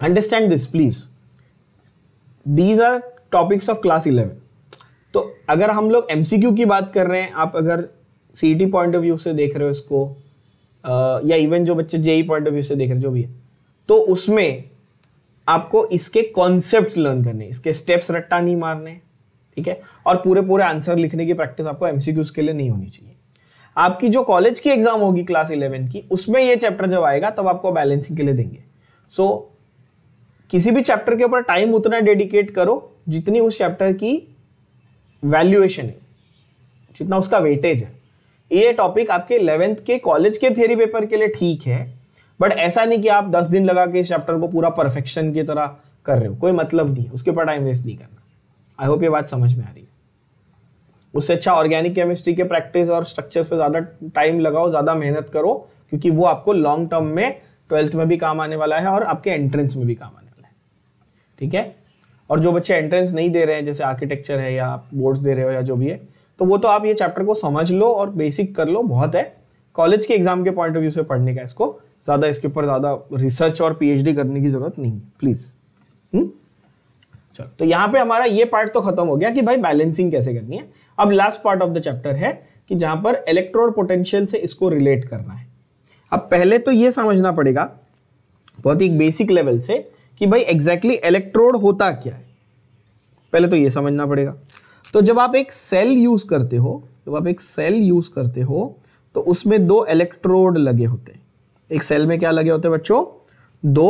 understand this please these are topics of class eleven तो अगर हम लोग एमसीक्यू की बात कर रहे हैं आप अगर सी पॉइंट ऑफ व्यू से देख रहे हो इसको uh, या इवन जो बच्चे जेई पॉइंट ऑफ व्यू से देख रहे हैं जो भी है तो उसमें आपको इसके कॉन्सेप्ट लर्न करने इसके स्टेप्स रट्टा नहीं मारने ठीक है और पूरे पूरे आंसर लिखने की प्रैक्टिस आपको एमसीक्यू के लिए नहीं होनी चाहिए आपकी जो कॉलेज की एग्जाम होगी क्लास इलेवन की उसमें ये चैप्टर जब आएगा तब आपको बैलेंसिंग के लिए देंगे सो so, किसी भी चैप्टर के ऊपर टाइम उतना डेडिकेट करो जितनी उस चैप्टर की वैल्यूएशन है जितना उसका वेटेज है ये टॉपिक आपके इलेवेंथ के कॉलेज के थियरी पेपर के लिए ठीक है बट ऐसा नहीं कि आप दस दिन लगा के इस चैप्टर को पूरा परफेक्शन की तरह कर रहे हो कोई मतलब नहीं उसके ऊपर टाइम वेस्ट नहीं करना आई होप ये बात समझ में आ रही है उससे अच्छा ऑर्गेनिक केमिस्ट्री के प्रैक्टिस और स्ट्रक्चर्स पे ज़्यादा टाइम लगाओ ज़्यादा मेहनत करो क्योंकि वो आपको लॉन्ग टर्म में ट्वेल्थ में भी काम आने वाला है और आपके एंट्रेंस में भी काम आने वाला है ठीक है और जो बच्चे एंट्रेंस नहीं दे रहे हैं जैसे आर्किटेक्चर है या बोर्ड्स दे रहे हो या जो भी है तो वो तो आप ये चैप्टर को समझ लो और बेसिक कर लो बहुत है कॉलेज के एग्जाम के पॉइंट ऑफ व्यू से पढ़ने का इसको ज्यादा इसके ऊपर ज्यादा रिसर्च और पीएचडी करने की जरूरत नहीं है प्लीज हम्म? चलो तो यहाँ पे हमारा ये पार्ट तो खत्म हो गया कि भाई बैलेंसिंग कैसे करनी है अब last part of the chapter है कि जहां पर इलेक्ट्रोड पोटेंशियल से इसको रिलेट करना है अब पहले तो ये समझना पड़ेगा बहुत ही बेसिक लेवल से कि भाई एग्जैक्टली exactly इलेक्ट्रोड होता क्या है पहले तो ये समझना पड़ेगा तो जब आप एक सेल यूज करते हो जब आप एक सेल यूज करते हो तो उसमें दो इलेक्ट्रोड लगे होते हैं एक सेल में क्या लगे होते हैं बच्चों दो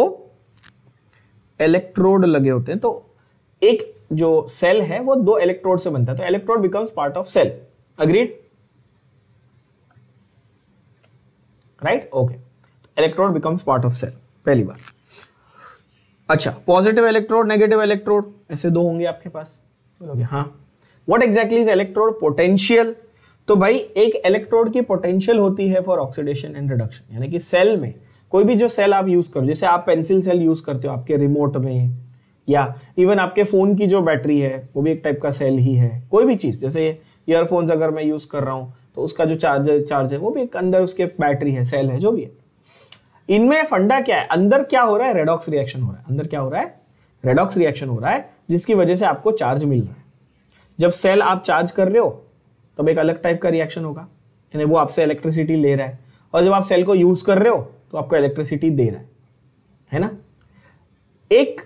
इलेक्ट्रोड लगे होते हैं तो एक जो सेल है वो दो इलेक्ट्रोड से बनता है तो electrode becomes part of cell agreed right okay electrode becomes part of cell पहली बार अच्छा पॉजिटिव इलेक्ट्रोड नेगेटिव इलेक्ट्रोड ऐसे दो होंगे आपके पास बोलोगे हाँ what exactly is electrode potential तो भाई एक इलेक्ट्रोड की पोटेंशियल होती है फॉर ऑक्सीडेशन एंड रिडक्शन यानी कि सेल में कोई भी जो सेल आप यूज करो जैसे आप पेंसिल सेल यूज करते हो आपके रिमोट में या इवन आपके फोन की जो बैटरी है वो भी एक टाइप का सेल ही है कोई भी चीज जैसे ईयरफोन्स अगर मैं यूज कर रहा हूँ तो उसका जो चार्जर चार्ज है वो भी एक अंदर उसके बैटरी है सेल है जो भी है इनमें फंडा क्या है अंदर क्या हो रहा है रेडॉक्स रिएक्शन हो रहा है अंदर क्या हो रहा है रेडॉक्स रिएक्शन हो रहा है जिसकी वजह से आपको चार्ज मिल रहा है जब सेल आप चार्ज कर रहे हो तब एक अलग टाइप का रिएक्शन होगा यानी वो आपसे इलेक्ट्रिसिटी ले रहा है और जब आप सेल को यूज कर रहे हो तो आपको इलेक्ट्रिसिटी दे रहा है है ना एक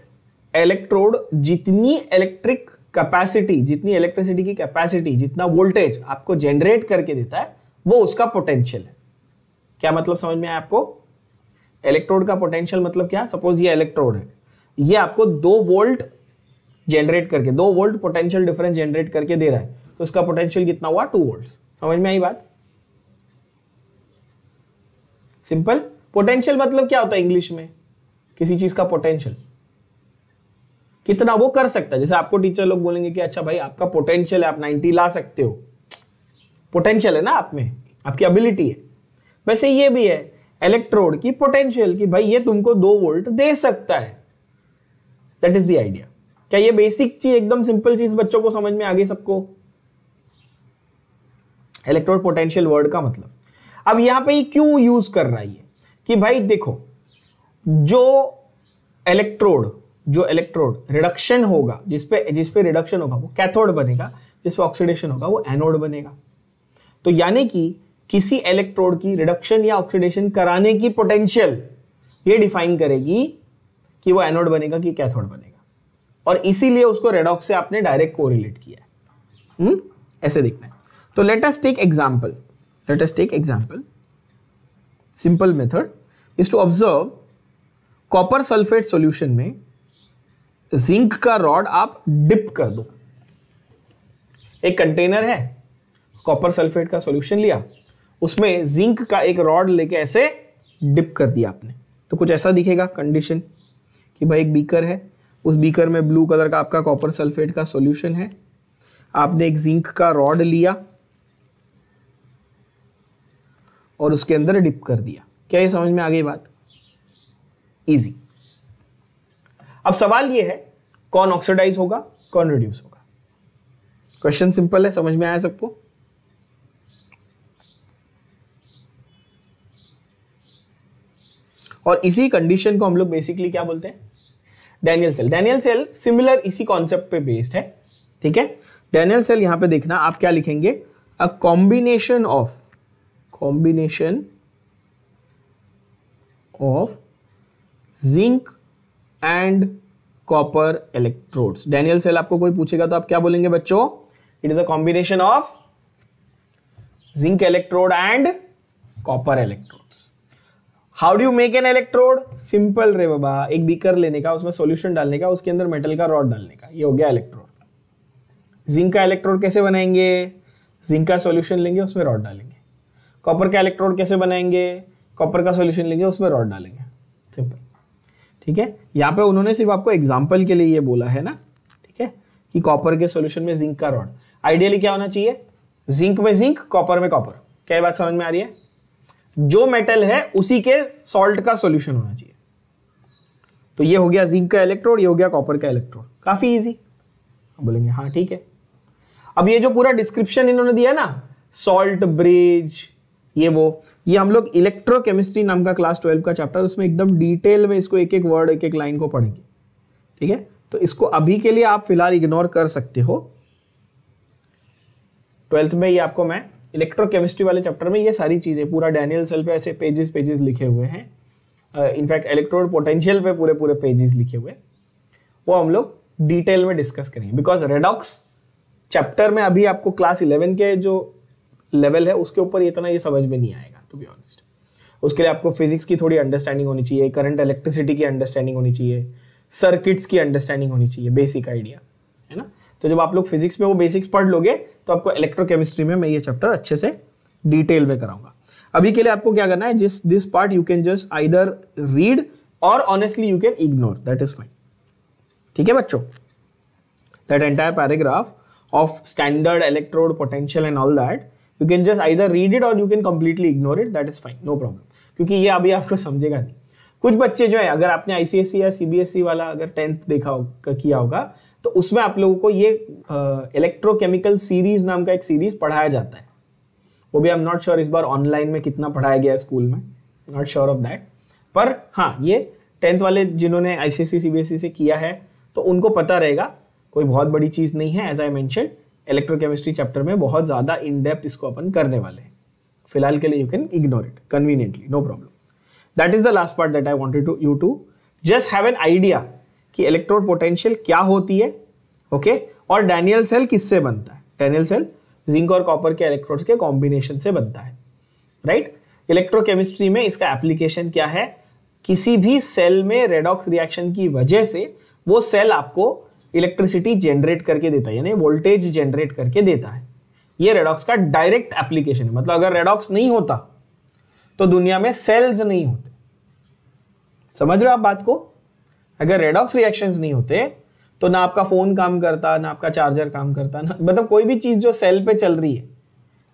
इलेक्ट्रोड जितनी इलेक्ट्रिक कैपेसिटी जितनी इलेक्ट्रिसिटी की कैपेसिटी जितना वोल्टेज आपको जनरेट करके देता है वो उसका पोटेंशियल है क्या मतलब समझ में आया आपको इलेक्ट्रोड का पोटेंशियल मतलब क्या सपोज ये इलेक्ट्रोड है ये आपको दो वोल्ट जनरेट करके दो वोल्ट पोटेंशियल डिफरेंस जनरेट करके दे रहा है तो इसका पोटेंशियल कितना हुआ टू वोल्ट समझ में आई बात सिंपल पोटेंशियल मतलब क्या होता है इंग्लिश में किसी चीज का पोटेंशियल कितना वो कर सकता है जैसे आपको टीचर लोग बोलेंगे कि अच्छा भाई आपका पोटेंशियल है आप 90 ला सकते हो पोटेंशियल है ना आप में आपकी एबिलिटी है वैसे ये भी है इलेक्ट्रोड की पोटेंशियल कि भाई ये तुमको दो वोल्ट दे सकता है दैट इज द आइडिया क्या ये बेसिक चीज एकदम सिंपल चीज बच्चों को समझ में आ गई सबको इलेक्ट्रॉन पोटेंशियल वर्ड का मतलब अब यहां पे क्यों यूज कर रहा है कि भाई देखो जो इलेक्ट्रोड जो इलेक्ट्रोड रिडक्शन होगा जिसपे जिसपे रिडक्शन होगा वो कैथोड बनेगा जिसपे ऑक्सीडेशन होगा वो एनोड बनेगा तो यानी कि किसी इलेक्ट्रोड की रिडक्शन या ऑक्सीडेशन कराने की पोटेंशियल ये डिफाइन करेगी कि वो एनोड बनेगा कि कैथोड बनेगा और इसीलिए उसको रेडॉक्स से आपने डायरेक्ट कोरिलेट किया है हुँ? हम्म? ऐसे देखना है तो latest tech example latest tech example simple method is to observe copper sulphate solution में जिंक का रॉड आप डिप कर दो एक कंटेनर है कॉपर सल्फेट का सॉल्यूशन लिया उसमें जिंक का एक रॉड लेके ऐसे डिप कर दिया आपने तो कुछ ऐसा दिखेगा कंडीशन कि भाई एक बीकर है उस बीकर में ब्लू कलर का आपका कॉपर सल्फेट का सॉल्यूशन है आपने एक जिंक का रॉड लिया और उसके अंदर डिप कर दिया क्या ये समझ में आ गई बात इजी अब सवाल ये है कौन ऑक्सीडाइज होगा कौन रिड्यूस होगा क्वेश्चन सिंपल है समझ में आया सबको और इसी कंडीशन को हम लोग बेसिकली क्या बोलते हैं Daniell cell Daniell cell similar इसी कॉन्सेप्ट पे बेस्ड है ठीक है डैनियल सेल यहां पे देखना आप क्या लिखेंगे a combination of combination of zinc and copper electrodes Daniell cell आपको कोई पूछेगा तो आप क्या बोलेंगे बच्चों it is a combination of zinc electrode and copper electrodes how do you make an electrode simple रे बाबा एक बीकर लेने का उसमें सॉल्यूशन डालने का उसके अंदर मेटल का रॉड डालने का ये हो गया इलेक्ट्रोड जिंक का इलेक्ट्रोड कैसे बनाएंगे जिंक का सॉल्यूशन लेंगे उसमें रॉड डालेंगे कॉपर का इलेक्ट्रोड कैसे बनाएंगे कॉपर का सोल्यूशन लेंगे उसमें रॉड डालेंगे सिंपल ठीक है यहाँ पे उन्होंने सिर्फ आपको एग्जाम्पल के लिए ये बोला है ना ठीक है कि कॉपर के सोल्यूशन में जिंक का रॉड आइडियली क्या होना चाहिए जिंक में जिंक कॉपर में कॉपर क्या बात समझ में आ रही है जो मेटल है उसी के सॉल्ट का सोल्यूशन होना चाहिए तो ये हो गया जिंक का इलेक्ट्रोड ये हो गया कॉपर का इलेक्ट्रोड काफी ईजी बोलेंगे हाँ ठीक है अब ये जो पूरा डिस्क्रिप्शन इन्होंने दिया ना सॉल्ट ब्रिज ये वो ये हम लोग इलेक्ट्रोकेमिस्ट्री नाम का क्लास ट्वेल्व का चैप्टर उसमें एकदम डिटेल में इसको एक एक वर्ड एक एक लाइन को पढ़ेंगे ठीक है तो इसको अभी के लिए आप फिलहाल इग्नोर कर सकते हो ट्वेल्थ में ये आपको मैं इलेक्ट्रोकेमिस्ट्री वाले चैप्टर में ये सारी चीज़ें पूरा डैनियल सेल पे ऐसे पेजेस पेजेस लिखे हुए हैं इनफैक्ट इलेक्ट्रोड पोटेंशियल पे पूरे पूरे पेजेस लिखे हुए वो हम लोग डिटेल में डिस्कस करेंगे बिकॉज रेडॉक्स चैप्टर में अभी आपको क्लास इलेवन के जो लेवल है उसके ऊपर इतना ये समझ में नहीं आएगा टू बी ऑनेस्ट उसके लिए आपको फिजिक्स की थोड़ी अंडरस्टैंडिंग होनी चाहिए करंट इलेक्ट्रिसिटी की अंडरस्टैंडिंग होनी चाहिए सर्किट्स की अंडरस्टैंडिंग होनी चाहिए बेसिक आइडिया है ना तो जब आप लोग फिजिक्स में वो बेसिक्स पढ़ लोगे तो आपको इलेक्ट्रोकेमिस्ट्री में मैं ये चैप्टर अच्छे से डिटेल में कराऊंगा अभी के लिए आपको क्या करना है जिस this part you can just either read or honestly you can ignore that is fine ठीक है बच्चों that entire paragraph of standard electrode potential and all that you can just either read it or you can completely ignore it that is fine no problem क्योंकि ये अभी आपको समझेगा नहीं कुछ बच्चे जो है अगर आपने आईसीएससी या सीबीएसई e वाला अगर टेंथ देखा होगा किया होगा तो उसमें आप लोगों को ये इलेक्ट्रोकेमिकल सीरीज नाम का एक सीरीज पढ़ाया जाता है वो भी आई एम नॉट श्योर इस बार ऑनलाइन में कितना पढ़ाया गया है स्कूल में नॉट श्योर ऑफ दैट पर हाँ ये टेंथ वाले जिन्होंने आईसीएससी सी बी एस से किया है तो उनको पता रहेगा कोई बहुत बड़ी चीज़ नहीं है as I mention electrochemistry chapter में बहुत ज़्यादा इन डेप्थ इसको अपन करने वाले हैं फिलहाल के लिए you can ignore it conveniently no problem that is the last part that I wanted to you to just have an idea कि इलेक्ट्रोड पोटेंशियल क्या होती है ओके okay? और डैनियल सेल किससे बनता है डैनियल सेल जिंक और copper के इलेक्ट्रोड के कॉम्बिनेशन से बनता है राइट right? इलेक्ट्रोकेमिस्ट्री में इसका एप्लीकेशन क्या है किसी भी सेल में रेडॉक्स रिएक्शन की वजह से वो सेल आपको इलेक्ट्रिसिटी जनरेट करके देता है यानी वोल्टेज जनरेट करके देता है ये रेडॉक्स का डायरेक्ट एप्लीकेशन है मतलब अगर रेडॉक्स नहीं होता तो दुनिया में सेल्स नहीं होते समझ रहे हो आप बात को अगर रेडॉक्स रिएक्शंस नहीं होते तो ना आपका फोन काम करता ना आपका चार्जर काम करता ना मतलब कोई भी चीज जो सेल पे चल रही है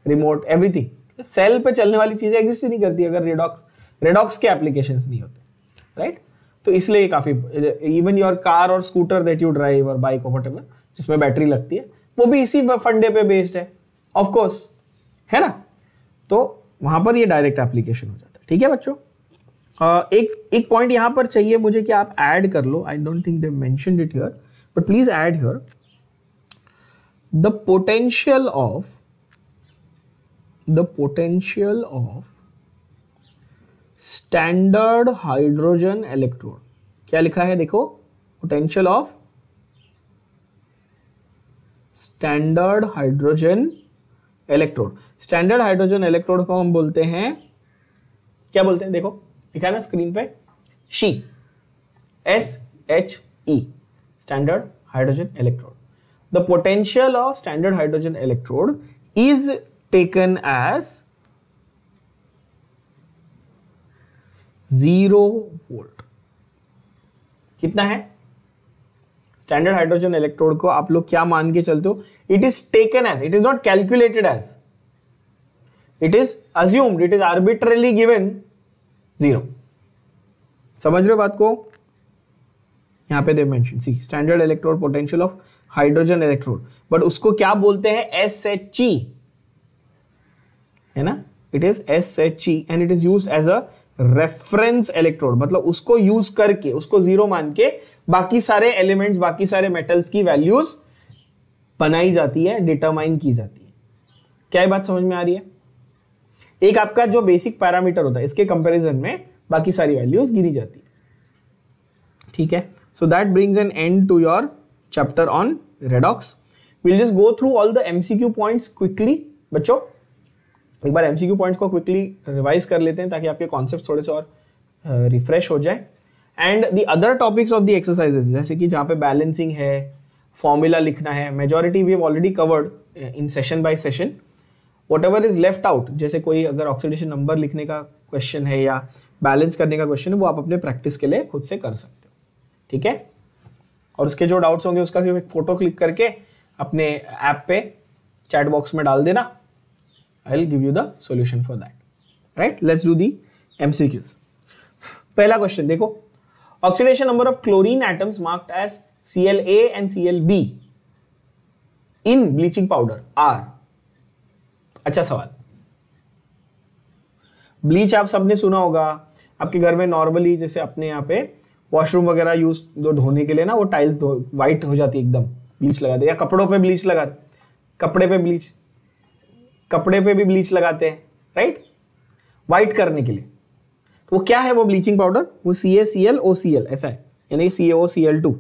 रिमोट एवरीथिंग सेल पे चलने वाली चीजें एग्जिस्ट ही नहीं करती अगर रेडॉक्स रेडॉक्स के एप्लीकेशन नहीं होते राइट right? तो इसलिए काफ़ी even your car or scooter that you drive or bike or whatever जिसमें बैटरी लगती है वो भी इसी फंडे पे बेस्ड है ऑफकोर्स है ना तो वहां पर ये डायरेक्ट एप्लीकेशन हो जाता है ठीक है बच्चों uh, एक एक पॉइंट यहां पर चाहिए मुझे कि आप ऐड कर लो आई डोंट थिंक दे मैं it here but please add here the potential of the potential of standard hydrogen electrode क्या लिखा है देखो potential of standard hydrogen electrode standard hydrogen electrode को हम बोलते हैं क्या बोलते हैं देखो लिखा है ना स्क्रीन पे she S H E standard hydrogen electrode the potential of standard hydrogen electrode is taken as zero volt कितना है स्टैंडर्ड हाइड्रोजन इलेक्ट्रोड को आप लोग क्या मान के चलते हो it is taken as it is not calculated as it is assumed it is arbitrarily given zero समझ रहे हो बात को यहां पे they mention see standard electrode potential of hydrogen electrode but उसको क्या बोलते हैं एस एच ई है ना it is S H E and it is use as a reference electrode मतलब उसको यूज करके उसको जीरो मान के बाकी सारे एलिमेंट्स बाकी सारे मेटल्स की वैल्यूज बनाई जाती है डिटरमाइन की जाती है क्या बात समझ में आ रही है एक आपका जो बेसिक पैरामीटर होता है इसके कंपैरिजन में बाकी सारी वैल्यूज गिनी जाती है ठीक है so that brings an end to your chapter on redox will just go through all the MCQ points quickly बच्चों एक बार एमसीक्यू पॉइंट्स को क्विकली रिवाइज कर लेते हैं ताकि आपके कॉन्सेप्ट थोड़े से और रिफ्रेश हो जाए and the other topics of the exercises जैसे कि जहाँ पे बैलेंसिंग है फॉर्मूला लिखना है majority we have already covered in session by session whatever is left out जैसे कोई अगर ऑक्सीडेशन नंबर लिखने का क्वेश्चन है या बैलेंस करने का क्वेश्चन है वो आप अपने प्रैक्टिस के लिए खुद से कर सकते हो ठीक है और उसके जो डाउट्स होंगे उसका सिर्फ एक फोटो क्लिक करके अपने ऐप पे चैट बॉक्स में डाल देना I'll give you the solution for that. Right? Let's do the MCQs. पहला क्वेश्चन देखो oxidation number of chlorine atoms marked as C L A and C L B in bleaching powder are अच्छा सवाल bleach आप सबने सुना होगा आपके घर में नॉर्मली जैसे अपने यहाँ पे वॉशरूम वगैरह यूज धोने के लिए ना वो टाइल्स व्हाइट हो जाती है एकदम ब्लीच लगा दे या कपड़ों पे ब्लीच लगा कपड़े पे ब्लीच कपड़े पे भी ब्लीच लगाते हैं राइट वाइट करने के लिए तो वो क्या है वो ब्लीचिंग पाउडर वो सी ए सी एल ओ सी एल ऐसा है यानी सी ए ओ सी एल टू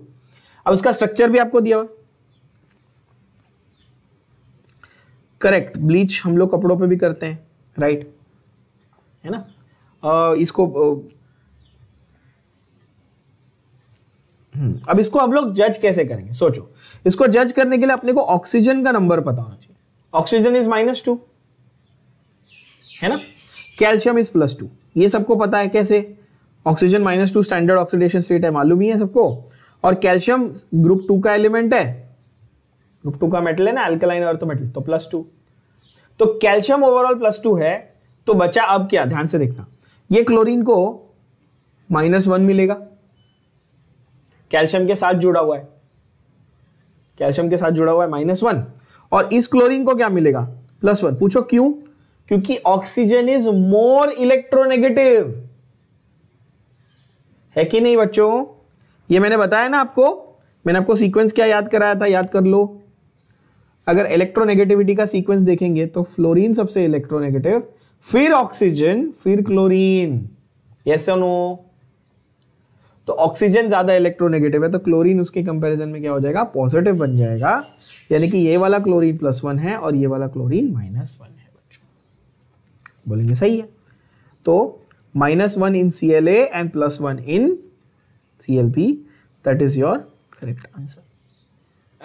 अब उसका स्ट्रक्चर भी आपको दिया हुआ करेक्ट ब्लीच हम लोग कपड़ों पे भी करते हैं राइट है ना आ, इसको आ, हम्म, अब इसको हम लोग जज कैसे करेंगे सोचो इसको जज करने के लिए अपने को ऑक्सीजन का नंबर पता होना चाहिए ऑक्सीजन इज माइनस टू है ना कैल्शियम इज प्लस टू ये सबको पता है कैसे oxygen minus two standard oxidation state है मालूम ही है सबको और कैल्शियम ग्रुप टू का एलिमेंट है ग्रुप टू का मेटल है ना एल्कलाइन अर्थ मेटल तो प्लस टू तो कैल्शियम ओवरऑल प्लस टू है तो बचा अब क्या ध्यान से देखना ये क्लोरीन को माइनस वन मिलेगा कैल्शियम के साथ जुड़ा हुआ है कैल्शियम के साथ जुड़ा हुआ है माइनस वन और इस क्लोरीन को क्या मिलेगा प्लस वन पूछो क्यों क्योंकि ऑक्सीजन इज मोर इलेक्ट्रोनेगेटिव है कि नहीं बच्चों ये मैंने बताया ना आपको मैंने आपको सीक्वेंस क्या याद कराया था याद कर लो अगर इलेक्ट्रोनेगेटिविटी का सीक्वेंस देखेंगे तो फ्लोरीन सबसे इलेक्ट्रोनेगेटिव फिर ऑक्सीजन फिर क्लोरीन यस नो तो ऑक्सीजन ज्यादा इलेक्ट्रोनेगेटिव है तो क्लोरीन उसके कंपैरिजन में क्या हो जाएगा पॉजिटिव बन जाएगा यानी कि ये वाला क्लोरीन प्लस वन है और ये वाला क्लोरीन माइनस वन है बच्चों बोलेंगे सही है तो minus one in C L A and plus one in C L P that is your correct answer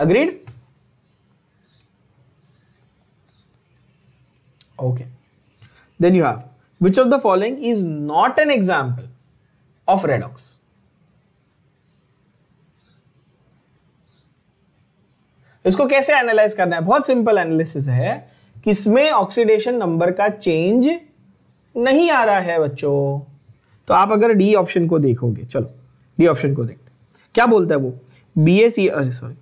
agreed okay then you have which of the following is not an example of redox इसको कैसे analyse करना है बहुत simple analysis है किसमें oxidation number का change नहीं आ रहा है बच्चों तो आप अगर डी ऑप्शन को देखोगे चलो डी ऑप्शन को देखते क्या बोलता है वो B S sorry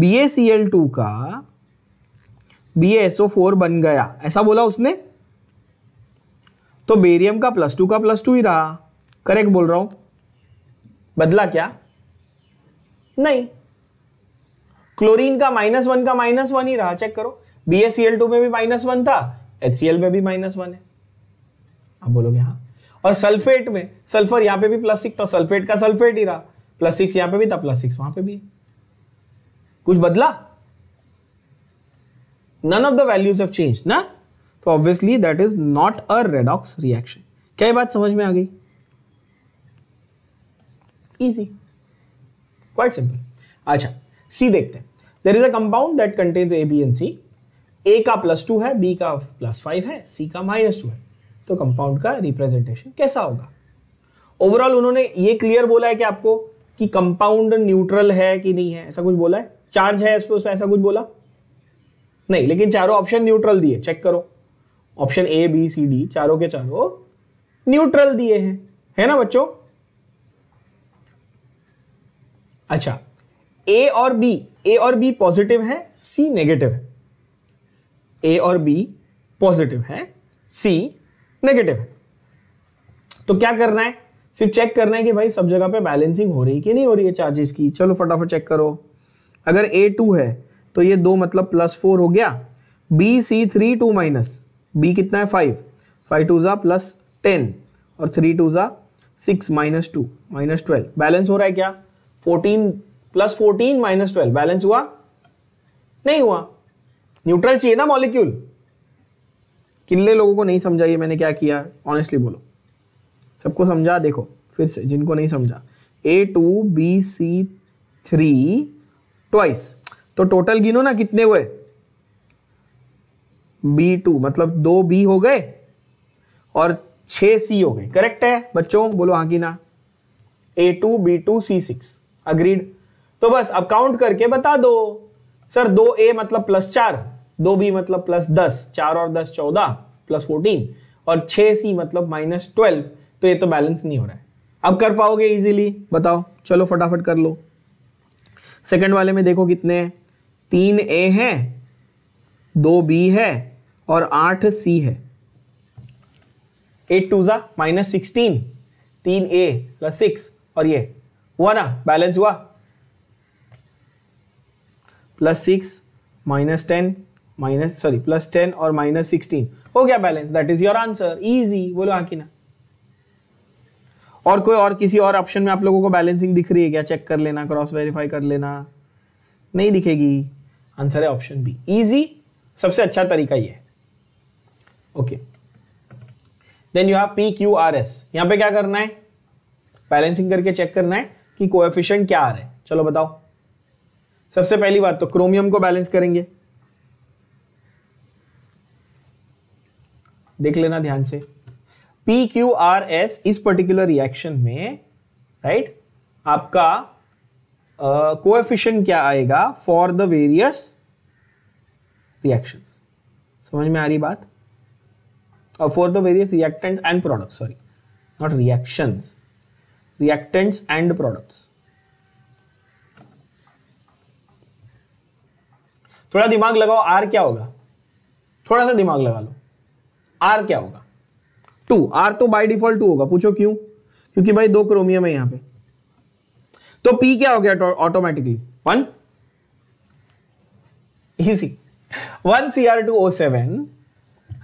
B A C L two का बी एस ओ फोर बन गया ऐसा बोला उसने तो बेरियम का प्लस टू का प्लस टू ही रहा करेक्ट बोल रहा हूं बदला क्या नहीं क्लोरीन का माइनस वन का माइनस वन ही रहा चेक करो B S C L two में भी माइनस वन था एच सी एल में भी माइनस वन है आप बोलोगे हाँ और सल्फेट में सल्फर यहाँ पे भी प्लस सिक्स था सल्फेट का सल्फेट ही रहा प्लस सिक्स यहाँ पे भी था प्लस सिक्स वहां पे भी कुछ बदला none of the values of change ना तो obviously that is not a redox reaction क्या बात समझ में आ गई इजी क्वाइट सिंपल अच्छा सी देखते हैं there is a compound that contains A B and C A का प्लस टू है बी का प्लस फाइव है सी का माइनस टू है तो कंपाउंड का रिप्रेजेंटेशन कैसा होगा ओवरऑल उन्होंने ये क्लियर बोला है कि आपको कि कंपाउंड न्यूट्रल है कि नहीं है ऐसा कुछ बोला है चार्ज है उसमें ऐसा कुछ बोला नहीं लेकिन चारों ऑप्शन न्यूट्रल दिए चेक करो option A B C D चारों के चारों न्यूट्रल दिए हैं है ना बच्चों अच्छा ए और बी ए और बी पॉजिटिव है सी नेगेटिव है ए और बी पॉजिटिव है सी नेगेटिव है तो क्या करना है सिर्फ चेक करना है कि भाई सब जगह पे बैलेंसिंग हो रही है कि नहीं हो रही है चार्जेस की चलो फटाफट चेक करो अगर ए टू है तो ये दो मतलब प्लस फोर हो गया B C three two minus B कितना है फाइव फाइव टू ज़ा प्लस टेन और थ्री टू ज़ा six minus two minus twelve balance हो रहा है क्या fourteen plus fourteen minus twelve balance हुआ नहीं हुआ न्यूट्रल चाहिए ना मॉलिक्यूल किल्ले लोगों को नहीं समझा ये मैंने क्या किया ऑनेस्टली बोलो सबको समझा देखो फिर से जिनको नहीं समझा A two B C three twice तो टोटल गिनो ना कितने हुए बी टू मतलब दो बी हो गए और छ सी हो गए करेक्ट है बच्चों बोलो आगे ना A two B two C six agreed तो बस अब काउंट करके बता दो सर दो ए मतलब प्लस चार दो बी मतलब प्लस दस चार और दस चौदह प्लस फोर्टीन और छ सी मतलब माइनस ट्वेल्व तो ये तो बैलेंस नहीं हो रहा है अब कर पाओगे इजीली बताओ चलो फटाफट कर लो सेकंड वाले में देखो कितने हैं तीन ए हैं दो बी है और आठ सी है एट टू ज़ा माइनस सिक्सटीन तीन ए प्लस सिक्स और ये हुआ ना बैलेंस हुआ plus six minus ten minus sorry plus ten और माइनस सिक्सटीन हो गया balance that is your answer easy बोलो हाँ कि ना और कोई और किसी और ऑप्शन में आप लोगों को बैलेंसिंग दिख रही है क्या चेक कर लेना क्रॉस वेरीफाई कर लेना नहीं दिखेगी आंसर है ऑप्शन बी इजी सबसे अच्छा तरीका ये okay then you have P Q R S यहां पे क्या करना है बैलेंसिंग करके चेक करना है कि कोएफिशिएंट क्या आ रहा है चलो बताओ सबसे पहली बात तो क्रोमियम को बैलेंस करेंगे देख लेना ध्यान से पी क्यू आर एस इस पर्टिकुलर रिएक्शन में राइट right, आपका कोएफिशिएंट uh, क्या आएगा फॉर द वेरियस रिएक्शंस समझ में आ रही बात और for the various reactants and products sorry not reactions reactants and products थोड़ा दिमाग लगाओ आर क्या होगा थोड़ा सा दिमाग लगा लो आर क्या होगा टू आर तो बाई डिफॉल्ट टू होगा पूछो क्यों क्योंकि भाई दो क्रोमियम है यहां पे तो पी क्या हो गया automatically one easy one C R two O seven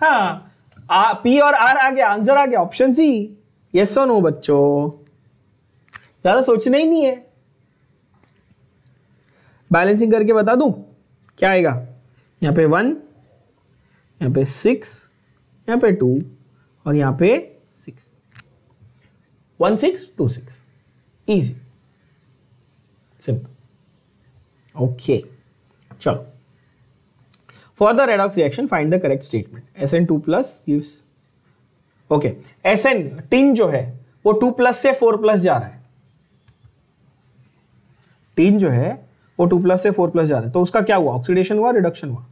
हाँ आ, पी और आर आ गया आंसर आ गया ऑप्शन सी यस और नो बच्चों ज्यादा सोचना ही नहीं है बैलेंसिंग करके बता दूं क्या आएगा यहाँ पे वन यहाँ पे सिक्स यहाँ पे टू और यहाँ पे six one six two six easy simple okay चलो for redox reaction find the correct statement S N two plus gives okay S N tin जो है वो टू प्लस से फोर प्लस जा रहा है टिन जो है वो टू प्लस से फोर प्लस जा रहा है तो उसका क्या हुआ ऑक्सीडेशन हुआ रिडक्शन हुआ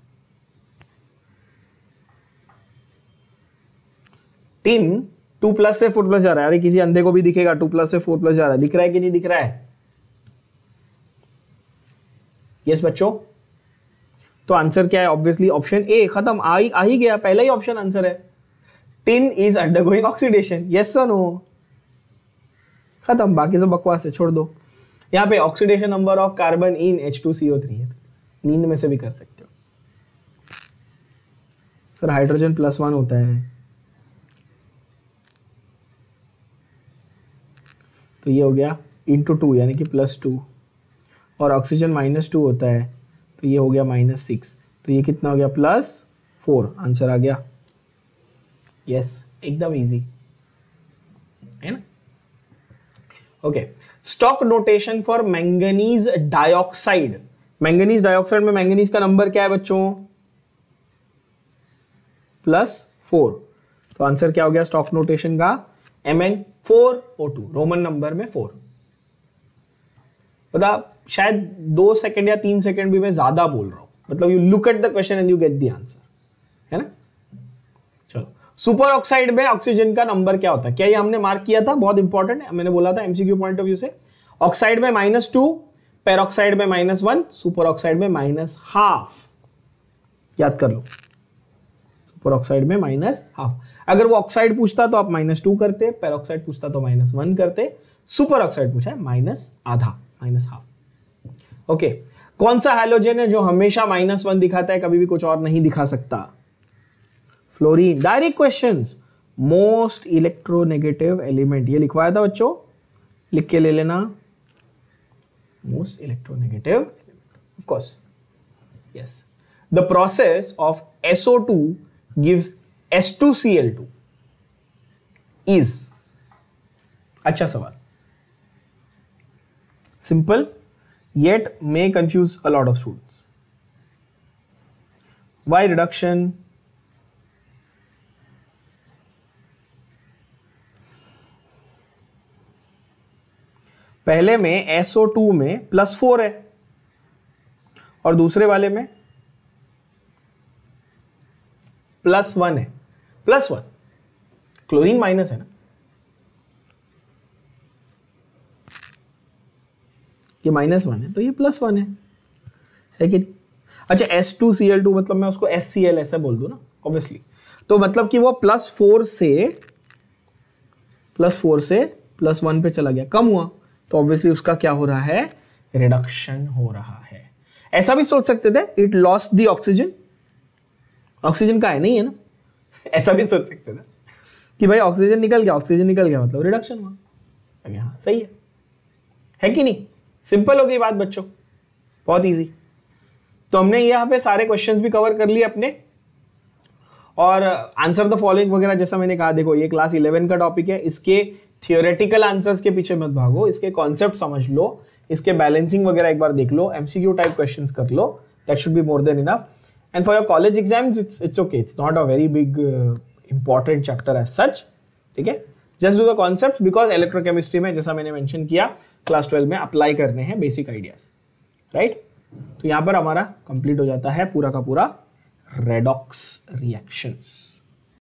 टिन टू प्लस से फोर प्लस जा रहा है अरे किसी अंधे को भी दिखेगा टू प्लस से फोर प्लस जा रहा है दिख रहा है कि नहीं दिख रहा है यस बच्चों तो आंसर क्या है ऑब्वियसली ऑप्शन ए खत्म आ ही आ ही गया पहला ही ऑप्शन आंसर है tin is undergoing oxidation yes sir no खत्म बाकी सब बकवास है छोड़ दो यहाँ पे oxidation number of carbon in H two C O three है नींद में से भी कर सकते हो सर हाइड्रोजन प्लस वन होता है तो ये हो गया इंटू टू यानी कि प्लस टू और ऑक्सीजन माइनस टू होता है तो ये हो गया माइनस सिक्स तो ये कितना हो गया प्लस फोर आंसर आ गया यस एकदम इजी है ना okay okay. Stock notation for manganese dioxide manganese dioxide में मैंगनीज का नंबर क्या है बच्चों प्लस फोर तो आंसर क्या हो गया स्टॉक नोटेशन का M N four O two Roman number में फोर मतलब पता शायद दो सेकंड या तीन सेकंड भी मैं ज्यादा बोल रहा हूं मतलब you look at the question and you get the answer है ना सुपर ऑक्साइड में ऑक्सीजन का नंबर क्या होता है क्या ये हमने मार्क किया था बहुत इंपॉर्टेंट है मैंने बोला था एमसीक्यू पॉइंट ऑफ व्यू से ऑक्साइड में माइनस टू पेरोक्साइड में माइनस वन सुपर ऑक्साइड में माइनस हाफ याद कर लो सुपर ऑक्साइड में माइनस हाफ अगर वो ऑक्साइड पूछता तो आप माइनस टू करते पेरोक्साइड पूछता तो माइनस वन करते सुपर ऑक्साइड पूछा है माइनस आधा माइनस हाफ ओके कौन सा हाइलोजन है जो हमेशा माइनस वन दिखाता है कभी भी कुछ और नहीं दिखा सकता fluorine direct question most electronegative element ये लिखवाया था बच्चों लिख के ले लेना most electronegative of course yes the process of SO two two gives S C L two is अच्छा सवाल simple yet may confuse a lot of students why reduction पहले में SO2 में प्लस फोर है और दूसरे वाले में प्लस वन है प्लस वन क्लोरीन माइनस है ना ये माइनस वन है तो ये प्लस वन है है कि नहीं अच्छा S two C L two मतलब मैं उसको एस सी एल ऐसा बोल दू ना ऑब्वियसली तो मतलब कि वो प्लस फोर से प्लस फोर से प्लस वन पे चला गया कम हुआ तो ऑब्वियसली उसका क्या हो रहा है रिडक्शन हो रहा है ऐसा भी सोच सकते थे it lost the oxygen oxygen का है नहीं है ना ऐसा भी सोच सकते थे कि भाई ऑक्सीजन निकल गया ऑक्सीजन निकल गया मतलब रिडक्शन हुआ अरे हाँ सही है है कि नहीं सिंपल हो गई बात बच्चों बहुत इजी तो हमने यहाँ पे सारे क्वेश्चंस भी कवर कर लिए अपने और आंसर द फॉलोइंग वगैरह जैसा मैंने कहा देखो ये क्लास इलेवन का टॉपिक है इसके थियोरेटिकल आंसर्स के पीछे मत भागो इसके कॉन्सेप्ट समझ लो इसके बैलेंसिंग वगैरह एक बार देख लो एमसीक्यू टाइप क्वेश्चन कर लो that should be more than enough and for your college exams it's it's okay it's not a very big important chapter as such ठीक है just do the concept because electrochemistry में जैसा मैंने mention किया class twelve में apply करने हैं basic ideas right तो यहाँ पर हमारा कंप्लीट हो जाता है पूरा का पूरा रेडॉक्स रिएक्शंस